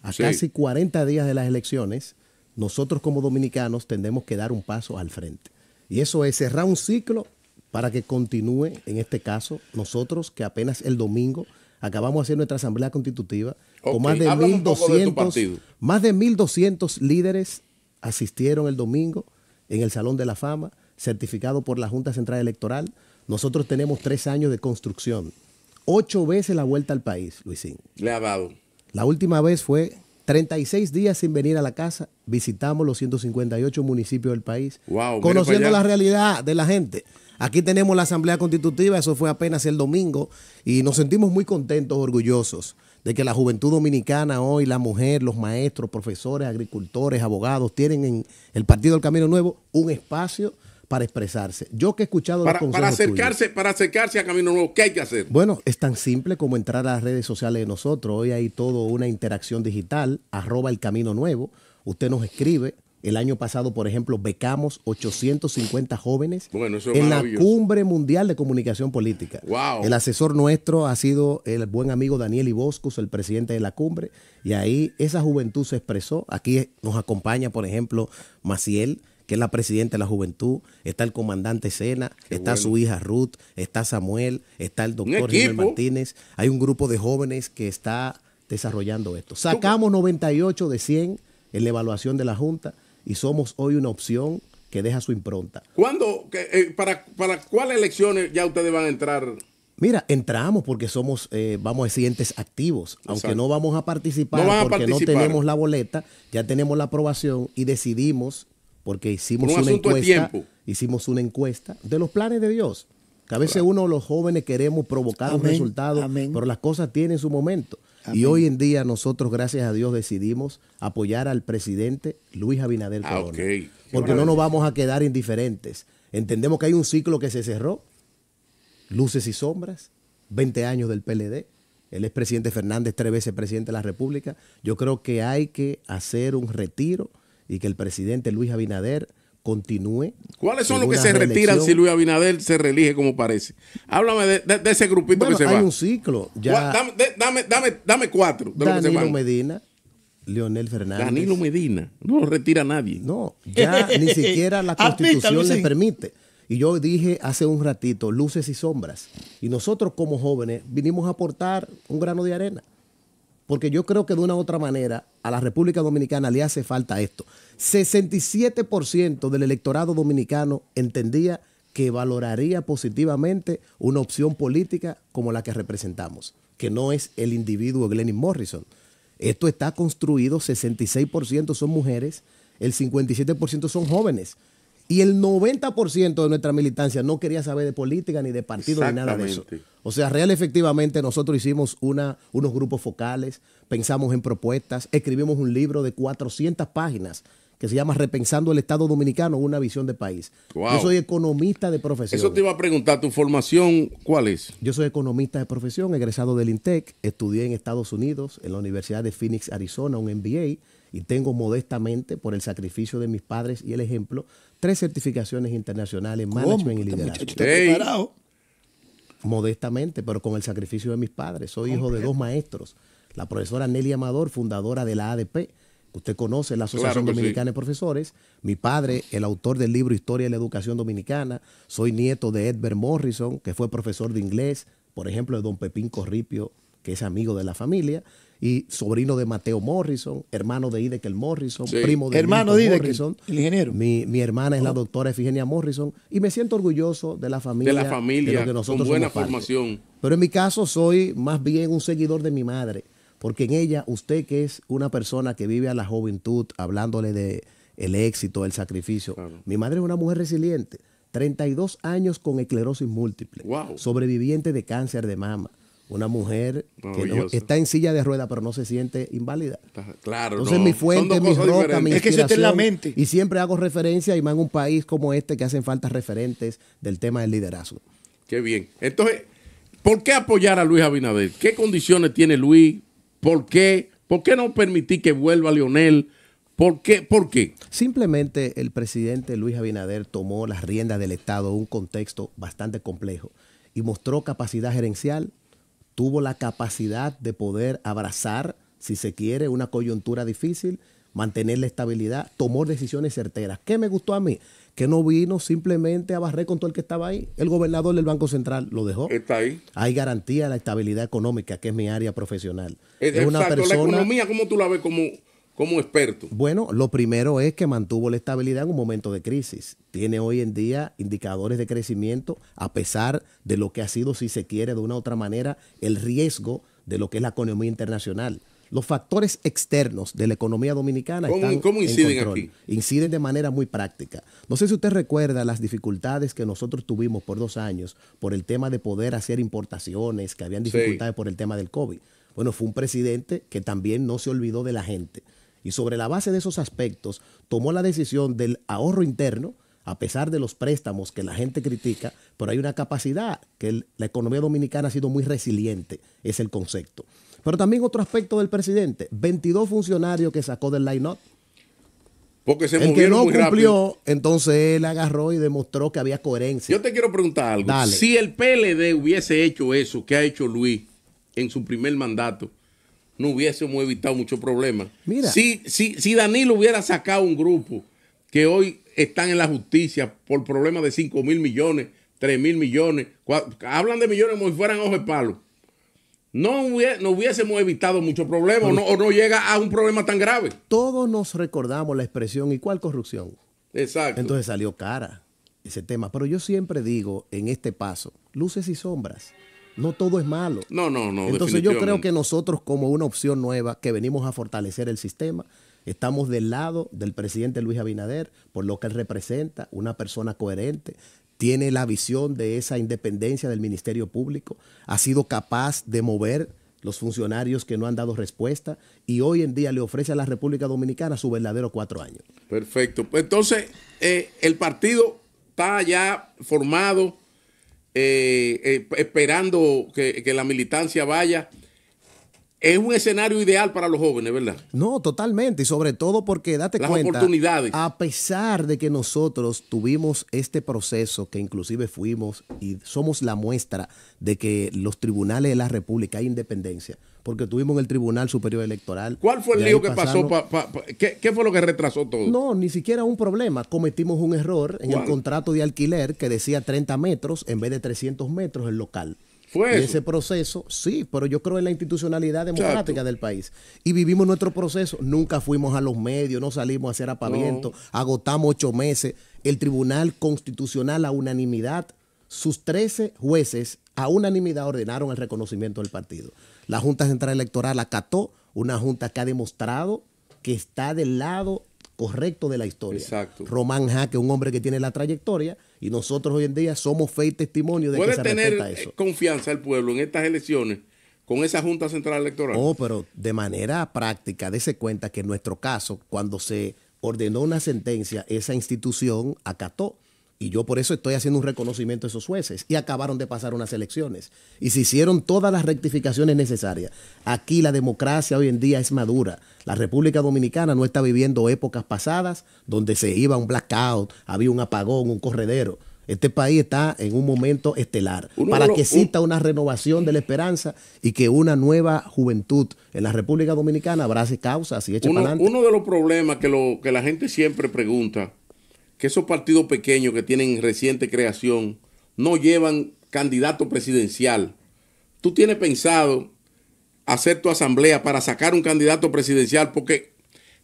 A casi 40 días de las elecciones, nosotros como dominicanos tendemos que dar un paso al frente. Y eso es cerrar un ciclo para que continúe, en este caso, nosotros que apenas el domingo acabamos de hacer nuestra asamblea constitutiva con más de 1200 más de 1200 líderes asistieron el domingo en el Salón de la Fama, certificado por la Junta Central Electoral. Nosotros tenemos tres años de construcción. Ocho veces la vuelta al país, Luisín. Le ha dado. La última vez fue 36 días sin venir a la casa, visitamos los 158 municipios del país, conociendo la realidad de la gente. Aquí tenemos la Asamblea Constitutiva, eso fue apenas el domingo, y nos sentimos muy contentos, orgullosos de que la juventud dominicana hoy, la mujer, los maestros, profesores, agricultores, abogados, tienen en el Partido del Camino Nuevo un espacio para expresarse. Yo que he escuchado para, acercarse, para acercarse a Camino Nuevo, ¿qué hay que hacer? Bueno, es tan simple como entrar a las redes sociales de nosotros. Hoy hay toda una interacción digital, arroba el Camino Nuevo. Usted nos escribe, el año pasado, por ejemplo, becamos 850 jóvenes en la Cumbre Mundial de Comunicación Política. Wow. El asesor nuestro ha sido el buen amigo Daniel Iboscus, el presidente de la cumbre, y ahí esa juventud se expresó. Aquí nos acompaña, por ejemplo, Maciel, que es la presidenta de la juventud, está el comandante Sena, está su hija Ruth, está Samuel, está el doctor Jiménez Martínez. Hay un grupo de jóvenes que está desarrollando esto. Sacamos 98 de 100 en la evaluación de la Junta y somos hoy una opción que deja su impronta. ¿Cuándo, eh, para, para cuáles elecciones ya ustedes van a entrar? Mira, entramos porque somos, eh, vamos a entes activos. Aunque no vamos a participar porque no tenemos la boleta, ya tenemos la aprobación y decidimos porque hicimos una encuesta, de hicimos una encuesta de los planes de Dios. Que a veces uno uno los jóvenes queremos provocar un resultado, pero las cosas tienen su momento. Y hoy en día nosotros, gracias a Dios, decidimos apoyar al presidente Luis Abinader ah, Porque no nos vamos a quedar indiferentes. Entendemos que hay un ciclo que se cerró, luces y sombras, 20 años del PLD, Él es presidente Fernández tres veces presidente de la República. Yo creo que hay que hacer un retiro y que el presidente Luis Abinader continúe. ¿Cuáles son los que se retiran si Luis Abinader se reelige como parece? Háblame de, ese grupito que se hay va. Hay un ciclo. Ya... Dame, dame, dame, cuatro. De Danilo Medina, Leonel Fernández. Danilo Medina, no lo retira nadie. No, ya ni *laughs* siquiera la constitución le permite. Y yo dije hace un ratito, luces y sombras. Y nosotros como jóvenes vinimos a aportar un grano de arena porque yo creo que de una u otra manera a la República Dominicana le hace falta esto. 67% del electorado dominicano entendía que valoraría positivamente una opción política como la que representamos, que no es el individuo Glennis Morrison. Esto está construido, 66% son mujeres, el 57% son jóvenes. Y el 90% de nuestra militancia no quería saber de política ni de partido ni nada de eso. O sea, real efectivamente nosotros hicimos una, unos grupos focales, pensamos en propuestas, escribimos un libro de 400 páginas que se llama Repensando el Estado Dominicano, una visión de país. Yo soy economista de profesión. Eso te iba a preguntar, ¿tu formación cuál es? Yo soy economista de profesión, egresado del INTEC, estudié en Estados Unidos, en la Universidad de Phoenix, Arizona, un MBA, y tengo modestamente, por el sacrificio de mis padres y el ejemplo, tres certificaciones internacionales management y este liderazgo. Modestamente, pero con el sacrificio de mis padres. Soy hijo de dos maestros. La profesora Nelly Amador, fundadora de la ADP, usted conoce, la Asociación Dominicana de Profesores. Mi padre, el autor del libro Historia de la Educación Dominicana. Soy nieto de Edward Morrison, que fue profesor de inglés, por ejemplo, de don Pepín Corripio, que es amigo de la familia y sobrino de Mateo Morrison, hermano de Idekel Morrison, primo de hermano de Idekel, Morrison. El ingeniero. Mi, hermana es la oh. doctora Efigenia Morrison y me siento orgulloso de la familia. De la familia, de con buena formación. Pero en mi caso soy más bien un seguidor de mi madre, porque en ella usted que es una persona que vive a la juventud hablándole de el éxito, el sacrificio. Mi madre es una mujer resiliente. 32 años con esclerosis múltiple, sobreviviente de cáncer de mama, una mujer que está en silla de rueda pero no se siente inválida. Ah, claro. Entonces mi fuente, mi mi inspiración. Es que se está en la mente. Y siempre hago referencia y más en un país como este que hacen falta referentes del tema del liderazgo. Qué bien. Entonces, ¿por qué apoyar a Luis Abinader? ¿Qué condiciones tiene Luis? ¿Por qué? ¿Por qué no permitir que vuelva Lionel? ¿Por qué? ¿Por qué? Simplemente el presidente Luis Abinader tomó las riendas del Estado en un contexto bastante complejo y mostró capacidad gerencial tuvo la capacidad de poder abrazar, si se quiere, una coyuntura difícil, mantener la estabilidad, tomó decisiones certeras. ¿Qué me gustó a mí? Que no vino simplemente a barrer con todo el que estaba ahí. El gobernador del Banco Central lo dejó. Está ahí. Hay garantía de la estabilidad económica, que es mi área profesional. Es, una persona, economía, tú la ves como como experto? Bueno, lo primero es que mantuvo la estabilidad en un momento de crisis. Tiene hoy en día indicadores de crecimiento, a pesar de lo que ha sido, si se quiere, de una u otra manera, el riesgo de lo que es la economía internacional. Los factores externos de la economía dominicana ¿Cómo, inciden Aquí? Inciden de manera muy práctica. No sé si usted recuerda las dificultades que nosotros tuvimos por dos años por el tema de poder hacer importaciones, que habían dificultades por el tema del COVID. Bueno, fue un presidente que también no se olvidó de la gente y sobre la base de esos aspectos tomó la decisión del ahorro interno, a pesar de los préstamos que la gente critica, pero hay una capacidad que la economía dominicana ha sido muy resiliente, es el concepto. Pero también otro aspecto del presidente, 22 funcionarios que sacó del line-up. Porque se el que no cumplió, entonces él agarró y demostró que había coherencia. Yo te quiero preguntar algo. Si el PLD hubiese hecho eso que ha hecho Luis en su primer mandato, no hubiésemos evitado muchos problemas. Mira. Si, si, si Danilo hubiera sacado un grupo que hoy están en la justicia por problemas de 5 mil millones, 3 mil millones, hablan de millones como si fueran ojos de palo. No, no, hubiésemos evitado muchos problemas no, o no llega a un problema tan grave. Todos nos recordamos la expresión, ¿y cuál corrupción? Exacto. Entonces salió cara ese tema. Pero yo siempre digo en este paso, luces y sombras. No todo es malo. No, no, no. Entonces yo creo que nosotros como una opción nueva que venimos a fortalecer el sistema, estamos del lado del presidente Luis Abinader, por lo que él representa, una persona coherente, tiene la visión de esa independencia del Ministerio Público, ha sido capaz de mover los funcionarios que no han dado respuesta y hoy en día le ofrece a la República Dominicana su verdadero cuatro años. Perfecto. Pues, entonces, eh, el partido está ya formado eh, eh, esperando que, la militancia vaya es un escenario ideal para los jóvenes, ¿verdad? No, totalmente. Y sobre todo porque, date Las a pesar de que nosotros tuvimos este proceso, que inclusive fuimos y somos la muestra de que los tribunales de la República hay independencia, porque tuvimos en el Tribunal Superior Electoral. ¿Cuál fue el lío que pasó? ¿qué, fue lo que retrasó todo? No, ni siquiera un problema. Cometimos un error en el contrato de alquiler que decía 30 metros en vez de 300 metros el local. ¿Fue ese proceso, sí, pero yo creo en la institucionalidad democrática del país. Y vivimos nuestro proceso, nunca fuimos a los medios, no salimos a hacer apavientos. agotamos ocho meses. El Tribunal Constitucional a unanimidad, sus 13 jueces a unanimidad ordenaron el reconocimiento del partido. La Junta Central Electoral acató una junta que ha demostrado que está del lado correcto de la historia. Exacto. Román Jaque, un hombre que tiene la trayectoria, y nosotros hoy en día somos fe y testimonio de que se tener eso. Eh, confianza el pueblo en estas elecciones con esa Junta Central Electoral? Oh, pero de manera práctica, dése cuenta que en nuestro caso, cuando se ordenó una sentencia, esa institución acató. Y yo por eso estoy haciendo un reconocimiento a esos jueces. Y acabaron de pasar unas elecciones. Y se hicieron todas las rectificaciones necesarias. Aquí la democracia hoy en día es madura. La República Dominicana no está viviendo épocas pasadas donde se iba un blackout, había un apagón, un corredero. Este país está en un momento estelar para que exista una renovación de la esperanza y que una nueva juventud en la República Dominicana abrace causas y eche para adelante. Uno de los problemas que, lo, que la gente siempre pregunta que esos partidos pequeños que tienen reciente creación no llevan candidato presidencial. Tú tienes pensado hacer tu asamblea para sacar un candidato presidencial porque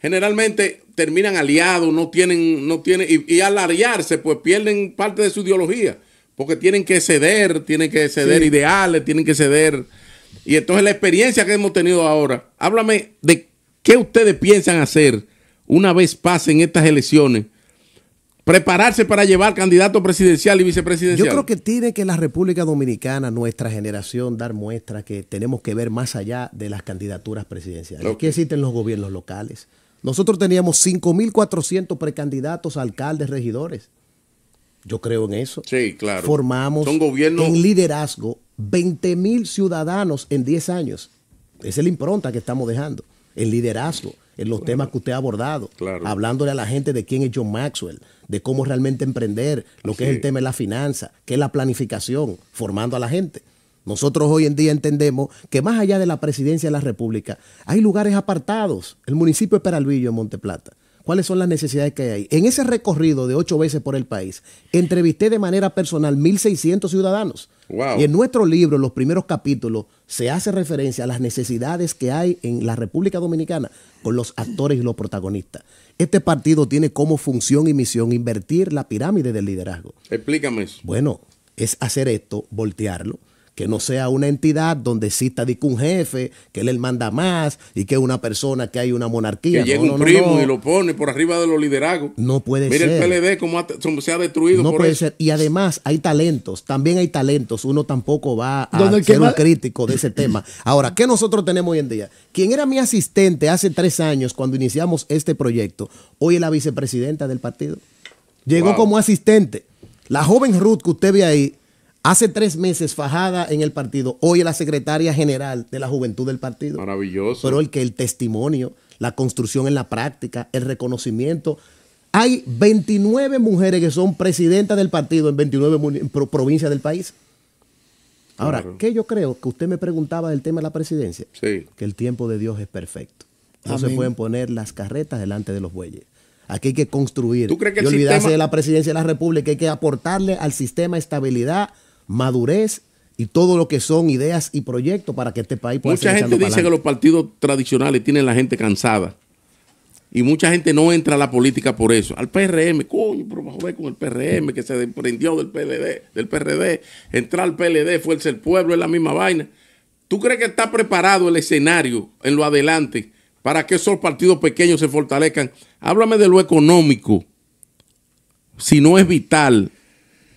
generalmente terminan aliados, no tienen, no tienen, y, al aliarse pues pierden parte de su ideología porque tienen que ceder, tienen que ceder ideales, tienen que ceder. Y entonces la experiencia que hemos tenido ahora, háblame de qué ustedes piensan hacer una vez pasen estas elecciones prepararse para llevar candidato presidencial y vicepresidencial. Yo creo que tiene que la República Dominicana, nuestra generación, dar muestra que tenemos que ver más allá de las candidaturas presidenciales. Aquí existen los gobiernos locales? Nosotros teníamos 5.400 precandidatos alcaldes, regidores. Yo creo en eso. Sí, claro. Formamos un en liderazgo 20.000 ciudadanos en 10 años. Esa es la impronta que estamos dejando, el liderazgo en los temas que usted ha abordado, hablándole a la gente de quién es John Maxwell, de cómo realmente emprender, lo que es el tema de la finanza, qué es la planificación, formando a la gente. Nosotros hoy en día entendemos que más allá de la presidencia de la República, hay lugares apartados. El municipio de Peralvillo, en Monteplata, cuáles son las necesidades que hay. En ese recorrido de ocho veces por el país, entrevisté de manera personal 1.600 ciudadanos. Y en nuestro libro, en los primeros capítulos, se hace referencia a las necesidades que hay en la República Dominicana con los actores y los protagonistas. Este partido tiene como función y misión invertir la pirámide del liderazgo. Explícame eso. Bueno, es hacer esto, voltearlo que no sea una entidad donde exista un jefe, que él manda más y que una persona que hay una monarquía. Que llega un primo y lo pone por arriba de los liderazgos. No puede ser. mire el PLD como se ha destruido. No puede ser. Y además hay talentos, también hay talentos. Uno tampoco va a ser un crítico de ese tema. Ahora, ¿qué nosotros tenemos hoy en día? Quien era mi asistente hace tres años cuando iniciamos este proyecto, hoy es la vicepresidenta del partido. Llegó como asistente. La joven Ruth que usted ve ahí Hace tres meses fajada en el partido, hoy es la secretaria general de la juventud del partido. Maravilloso. Pero el que el testimonio, la construcción en la práctica, el reconocimiento. Hay 29 mujeres que son presidentas del partido en 29 provincias del país. Ahora, ¿qué que yo creo? Que usted me preguntaba del tema de la presidencia. Sí. Que el tiempo de Dios es perfecto. No se pueden poner las carretas delante de los bueyes. Aquí hay que construir. ¿Tú y olvidarse de la presidencia de la República, hay que aportarle al sistema estabilidad, madurez y todo lo que son ideas y proyectos para que este país pueda Mucha gente dice que los partidos tradicionales tienen la gente cansada. Y mucha gente no entra a la política por eso. Al PRM, coño, pero vamos a con el PRM que se desprendió del PLD, del PRD. Entrar al PLD, fuerza el pueblo, es la misma vaina. ¿Tú crees que está preparado el escenario en lo adelante para que esos partidos pequeños se fortalezcan? Háblame de lo económico. Si no es vital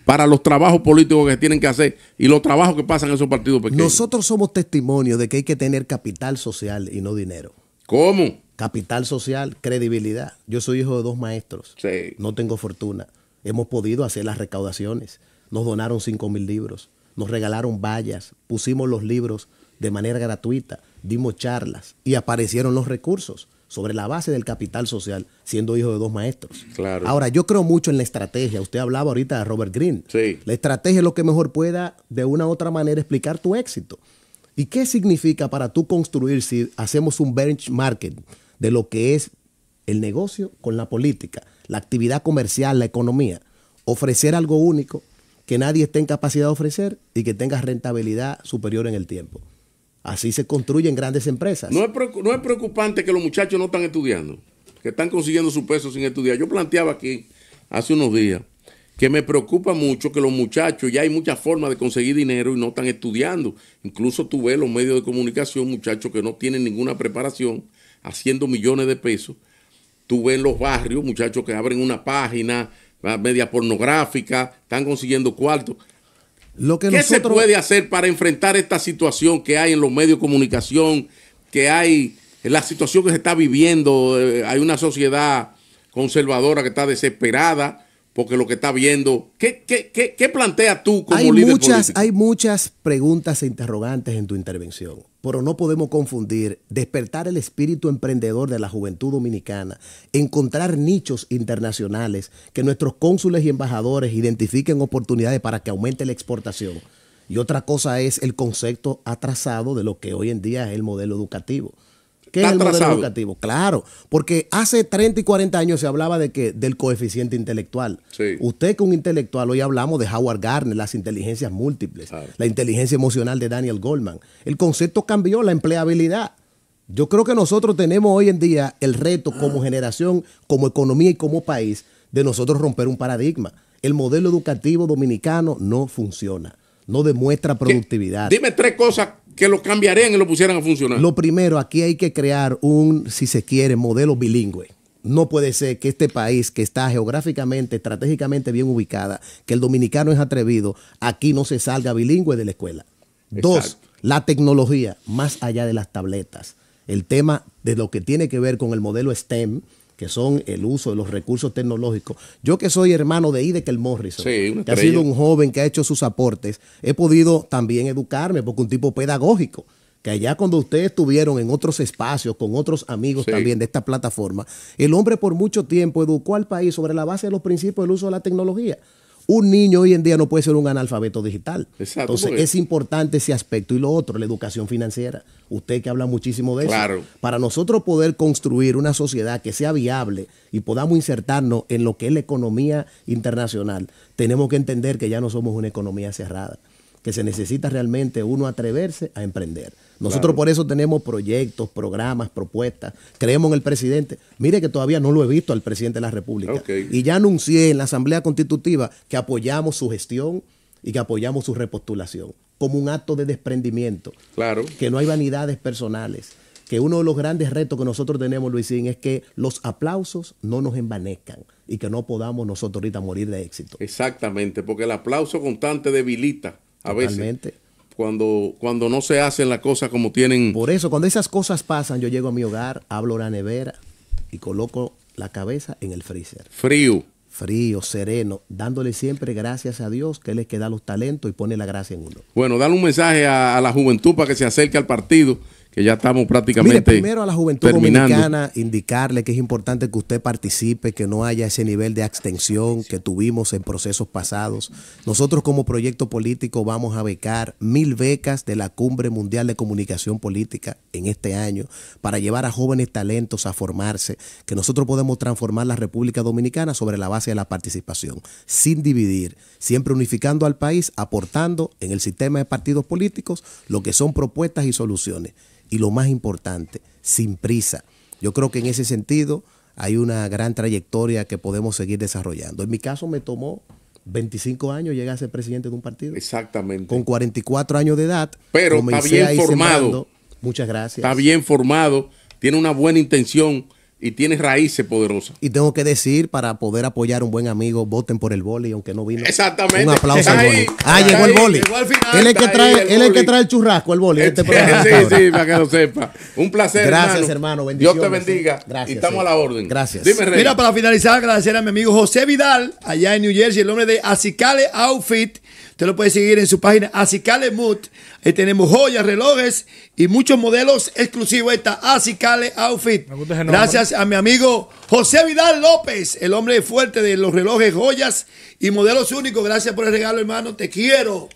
para los trabajos políticos que tienen que hacer y los trabajos que pasan en esos partidos pequeños. Nosotros somos testimonio de que hay que tener capital social y no dinero. ¿Cómo? Capital social, credibilidad. Yo soy hijo de dos maestros. Sí. No tengo fortuna. Hemos podido hacer las recaudaciones. Nos donaron 5 mil libros. Nos regalaron vallas. Pusimos los libros de manera gratuita. Dimos charlas y aparecieron los recursos sobre la base del capital social, siendo hijo de dos maestros. Claro. Ahora, yo creo mucho en la estrategia. Usted hablaba ahorita de Robert Green La estrategia es lo que mejor pueda, de una u otra manera, explicar tu éxito. ¿Y qué significa para tú construir si hacemos un benchmark de lo que es el negocio con la política, la actividad comercial, la economía? Ofrecer algo único que nadie esté en capacidad de ofrecer y que tenga rentabilidad superior en el tiempo. Así se construyen grandes empresas. No es, preocupante que los muchachos no están estudiando, que están consiguiendo su peso sin estudiar. Yo planteaba aquí hace unos días que me preocupa mucho que los muchachos, ya hay muchas formas de conseguir dinero y no están estudiando. Incluso tú ves los medios de comunicación, muchachos que no tienen ninguna preparación, haciendo millones de pesos. Tú ves los barrios, muchachos que abren una página, ah, media pornográfica, están consiguiendo cuartos que ¿Qué se puede hacer para enfrentar esta situación que hay en los medios de comunicación, que hay la situación que se está viviendo? Eh, hay una sociedad conservadora que está desesperada porque lo que está viendo. ¿Qué, qué, planteas tú como líder muchas, político? Hay muchas preguntas e interrogantes en tu intervención pero no podemos confundir despertar el espíritu emprendedor de la juventud dominicana, encontrar nichos internacionales, que nuestros cónsules y embajadores identifiquen oportunidades para que aumente la exportación. Y otra cosa es el concepto atrasado de lo que hoy en día es el modelo educativo. ¿Qué es el modelo educativo? Claro, porque hace 30 y 40 años se hablaba de que del coeficiente intelectual. Usted que un intelectual, hoy hablamos de Howard Gardner, las inteligencias múltiples, la inteligencia emocional de Daniel Goldman. El concepto cambió, la empleabilidad. Yo creo que nosotros tenemos hoy en día el reto como ah. generación, como economía y como país de nosotros romper un paradigma. El modelo educativo dominicano no funciona, no demuestra productividad. Dime tres cosas que lo cambiarían y lo pusieran a funcionar. Lo primero, aquí hay que crear un, si se quiere, modelo bilingüe. No puede ser que este país que está geográficamente, estratégicamente bien ubicada, que el dominicano es atrevido, aquí no se salga bilingüe de la escuela. Dos, la tecnología, más allá de las tabletas. El tema de lo que tiene que ver con el modelo STEM, que son el uso de los recursos tecnológicos. Yo que soy hermano de Idekel Morrison, que ha sido un joven que ha hecho sus aportes, he podido también educarme porque un tipo pedagógico que allá cuando ustedes estuvieron en otros espacios con otros amigos también de esta plataforma, el hombre por mucho tiempo educó al país sobre la base de los principios del uso de la tecnología. Un niño hoy en día no puede ser un analfabeto digital. Entonces es importante ese aspecto. Y lo otro, la educación financiera. Usted que habla muchísimo de claro. eso. Para nosotros poder construir una sociedad que sea viable y podamos insertarnos en lo que es la economía internacional, tenemos que entender que ya no somos una economía cerrada que se necesita realmente uno atreverse a emprender. Nosotros por eso tenemos proyectos, programas, propuestas. Creemos en el presidente. Mire que todavía no lo he visto al presidente de la República. Y ya anuncié en la Asamblea Constitutiva que apoyamos su gestión y que apoyamos su repostulación como un acto de desprendimiento. Claro. Que no hay vanidades personales. Que uno de los grandes retos que nosotros tenemos, Luisín, es que los aplausos no nos envanezcan y que no podamos nosotros ahorita morir de éxito. Exactamente, porque el aplauso constante debilita a veces. Cuando, cuando no se hacen las cosas como tienen. Por eso, cuando esas cosas pasan, yo llego a mi hogar, abro la nevera y coloco la cabeza en el freezer. Frío. Frío, sereno, dándole siempre gracias a Dios que les queda los talentos y pone la gracia en uno. Bueno, dale un mensaje a la juventud para que se acerque al partido que ya estamos prácticamente. primero a la juventud dominicana, indicarle que es importante que usted participe, que no haya ese nivel de abstención que tuvimos en procesos pasados. Nosotros, como proyecto político, vamos a becar mil becas de la Cumbre Mundial de Comunicación Política en este año para llevar a jóvenes talentos a formarse, que nosotros podemos transformar la República Dominicana sobre la base de la participación, sin dividir, siempre unificando al país, aportando en el sistema de partidos políticos lo que son propuestas y soluciones y lo más importante, sin prisa. Yo creo que en ese sentido hay una gran trayectoria que podemos seguir desarrollando. En mi caso me tomó 25 años llegar a ser presidente de un partido. Exactamente. Con 44 años de edad. Pero está bien formado. Muchas gracias. Está bien formado, tiene una buena intención y tiene raíces poderosas. Y tengo que decir, para poder apoyar a un buen amigo, voten por el boli, aunque no vino. Exactamente. Un aplauso al boli. ah, llegó el boli. Llegó final, él es que trae, el, que trae el churrasco, el boli. Este *laughs* sí, sí, para que lo sepa. Un placer. Gracias, hermano. Dios te bendiga. Gracias. Y estamos a la orden. Gracias. Dime, Rey. Mira, para finalizar, agradecer a mi amigo José Vidal, allá en New Jersey, el hombre de Azicale Outfit Usted lo puede seguir en su página Acicale Mood. Ahí tenemos joyas, relojes y muchos modelos exclusivos. Esta Acicale Outfit. Gracias a mi amigo José Vidal López, el hombre fuerte de los relojes, joyas y modelos únicos. Gracias por el regalo, hermano. Te quiero.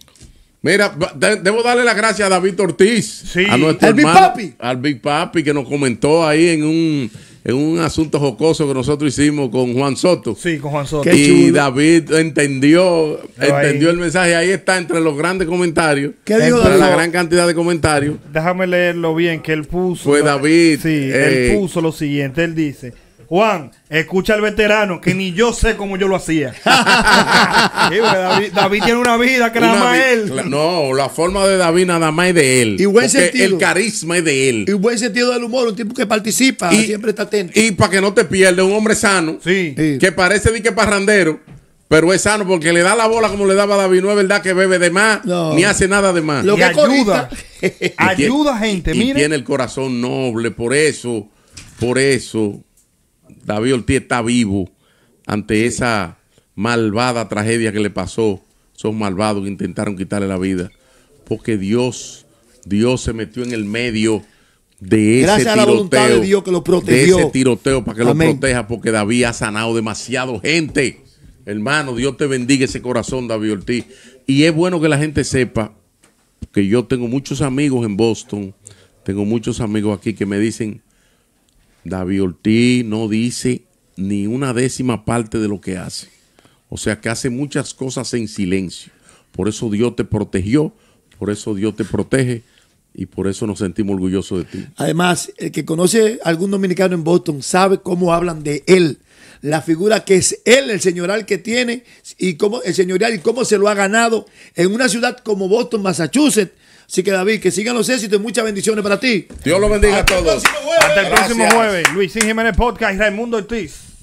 Mira, debo darle las gracias a David Ortiz, sí. al Big Papi. al Big Papi que nos comentó ahí en un en un asunto jocoso que nosotros hicimos con Juan Soto. Sí, con Juan Soto. Y David entendió, entendió el mensaje. Ahí está entre los grandes comentarios. ¿Qué dijo Entre la gran cantidad de comentarios. Déjame leerlo bien, que él puso. Fue David. Sí, él eh, puso lo siguiente. Él dice. Juan, escucha al veterano, que ni yo sé cómo yo lo hacía. *laughs* David, tiene una vida que nada más él. No, la forma de David nada más es de él. Y El carisma es de él. Y buen sentido del humor, un tipo que participa, y, siempre está atento. Y para que no te pierdas, un hombre sano, sí. que parece dique que parrandero, pero es sano porque le da la bola como le daba David. No es verdad que bebe de más, ni hace nada de más. Lo que ayuda, *laughs* ayuda gente. y tiene el corazón noble, por eso, por eso David Ortiz está vivo ante esa malvada tragedia que le pasó. Son malvados que intentaron quitarle la vida. Porque Dios, Dios se metió en el medio de ese Gracias A la voluntad de Dios que lo protegió. ese tiroteo para que lo proteja, porque David ha sanado demasiado gente. Hermano, Dios te bendiga ese corazón, David Ortiz. Y es bueno que la gente sepa que yo tengo muchos amigos en Boston, tengo muchos amigos aquí que me dicen, David Ortiz no dice ni una décima parte de lo que hace. O sea que hace muchas cosas en silencio. Por eso Dios te protegió, por eso Dios te protege y por eso nos sentimos orgullosos de ti. Además, el que conoce a algún dominicano en Boston sabe cómo hablan de él, la figura que es él, el señorial que tiene y cómo el señorial y cómo se lo ha ganado en una ciudad como Boston, Massachusetts, Así que David, que sigan los éxitos y muchas bendiciones para ti. Dios los bendiga a todos. Hasta el próximo jueves. Luis Jiménez Podcast y Raimundo Ortiz.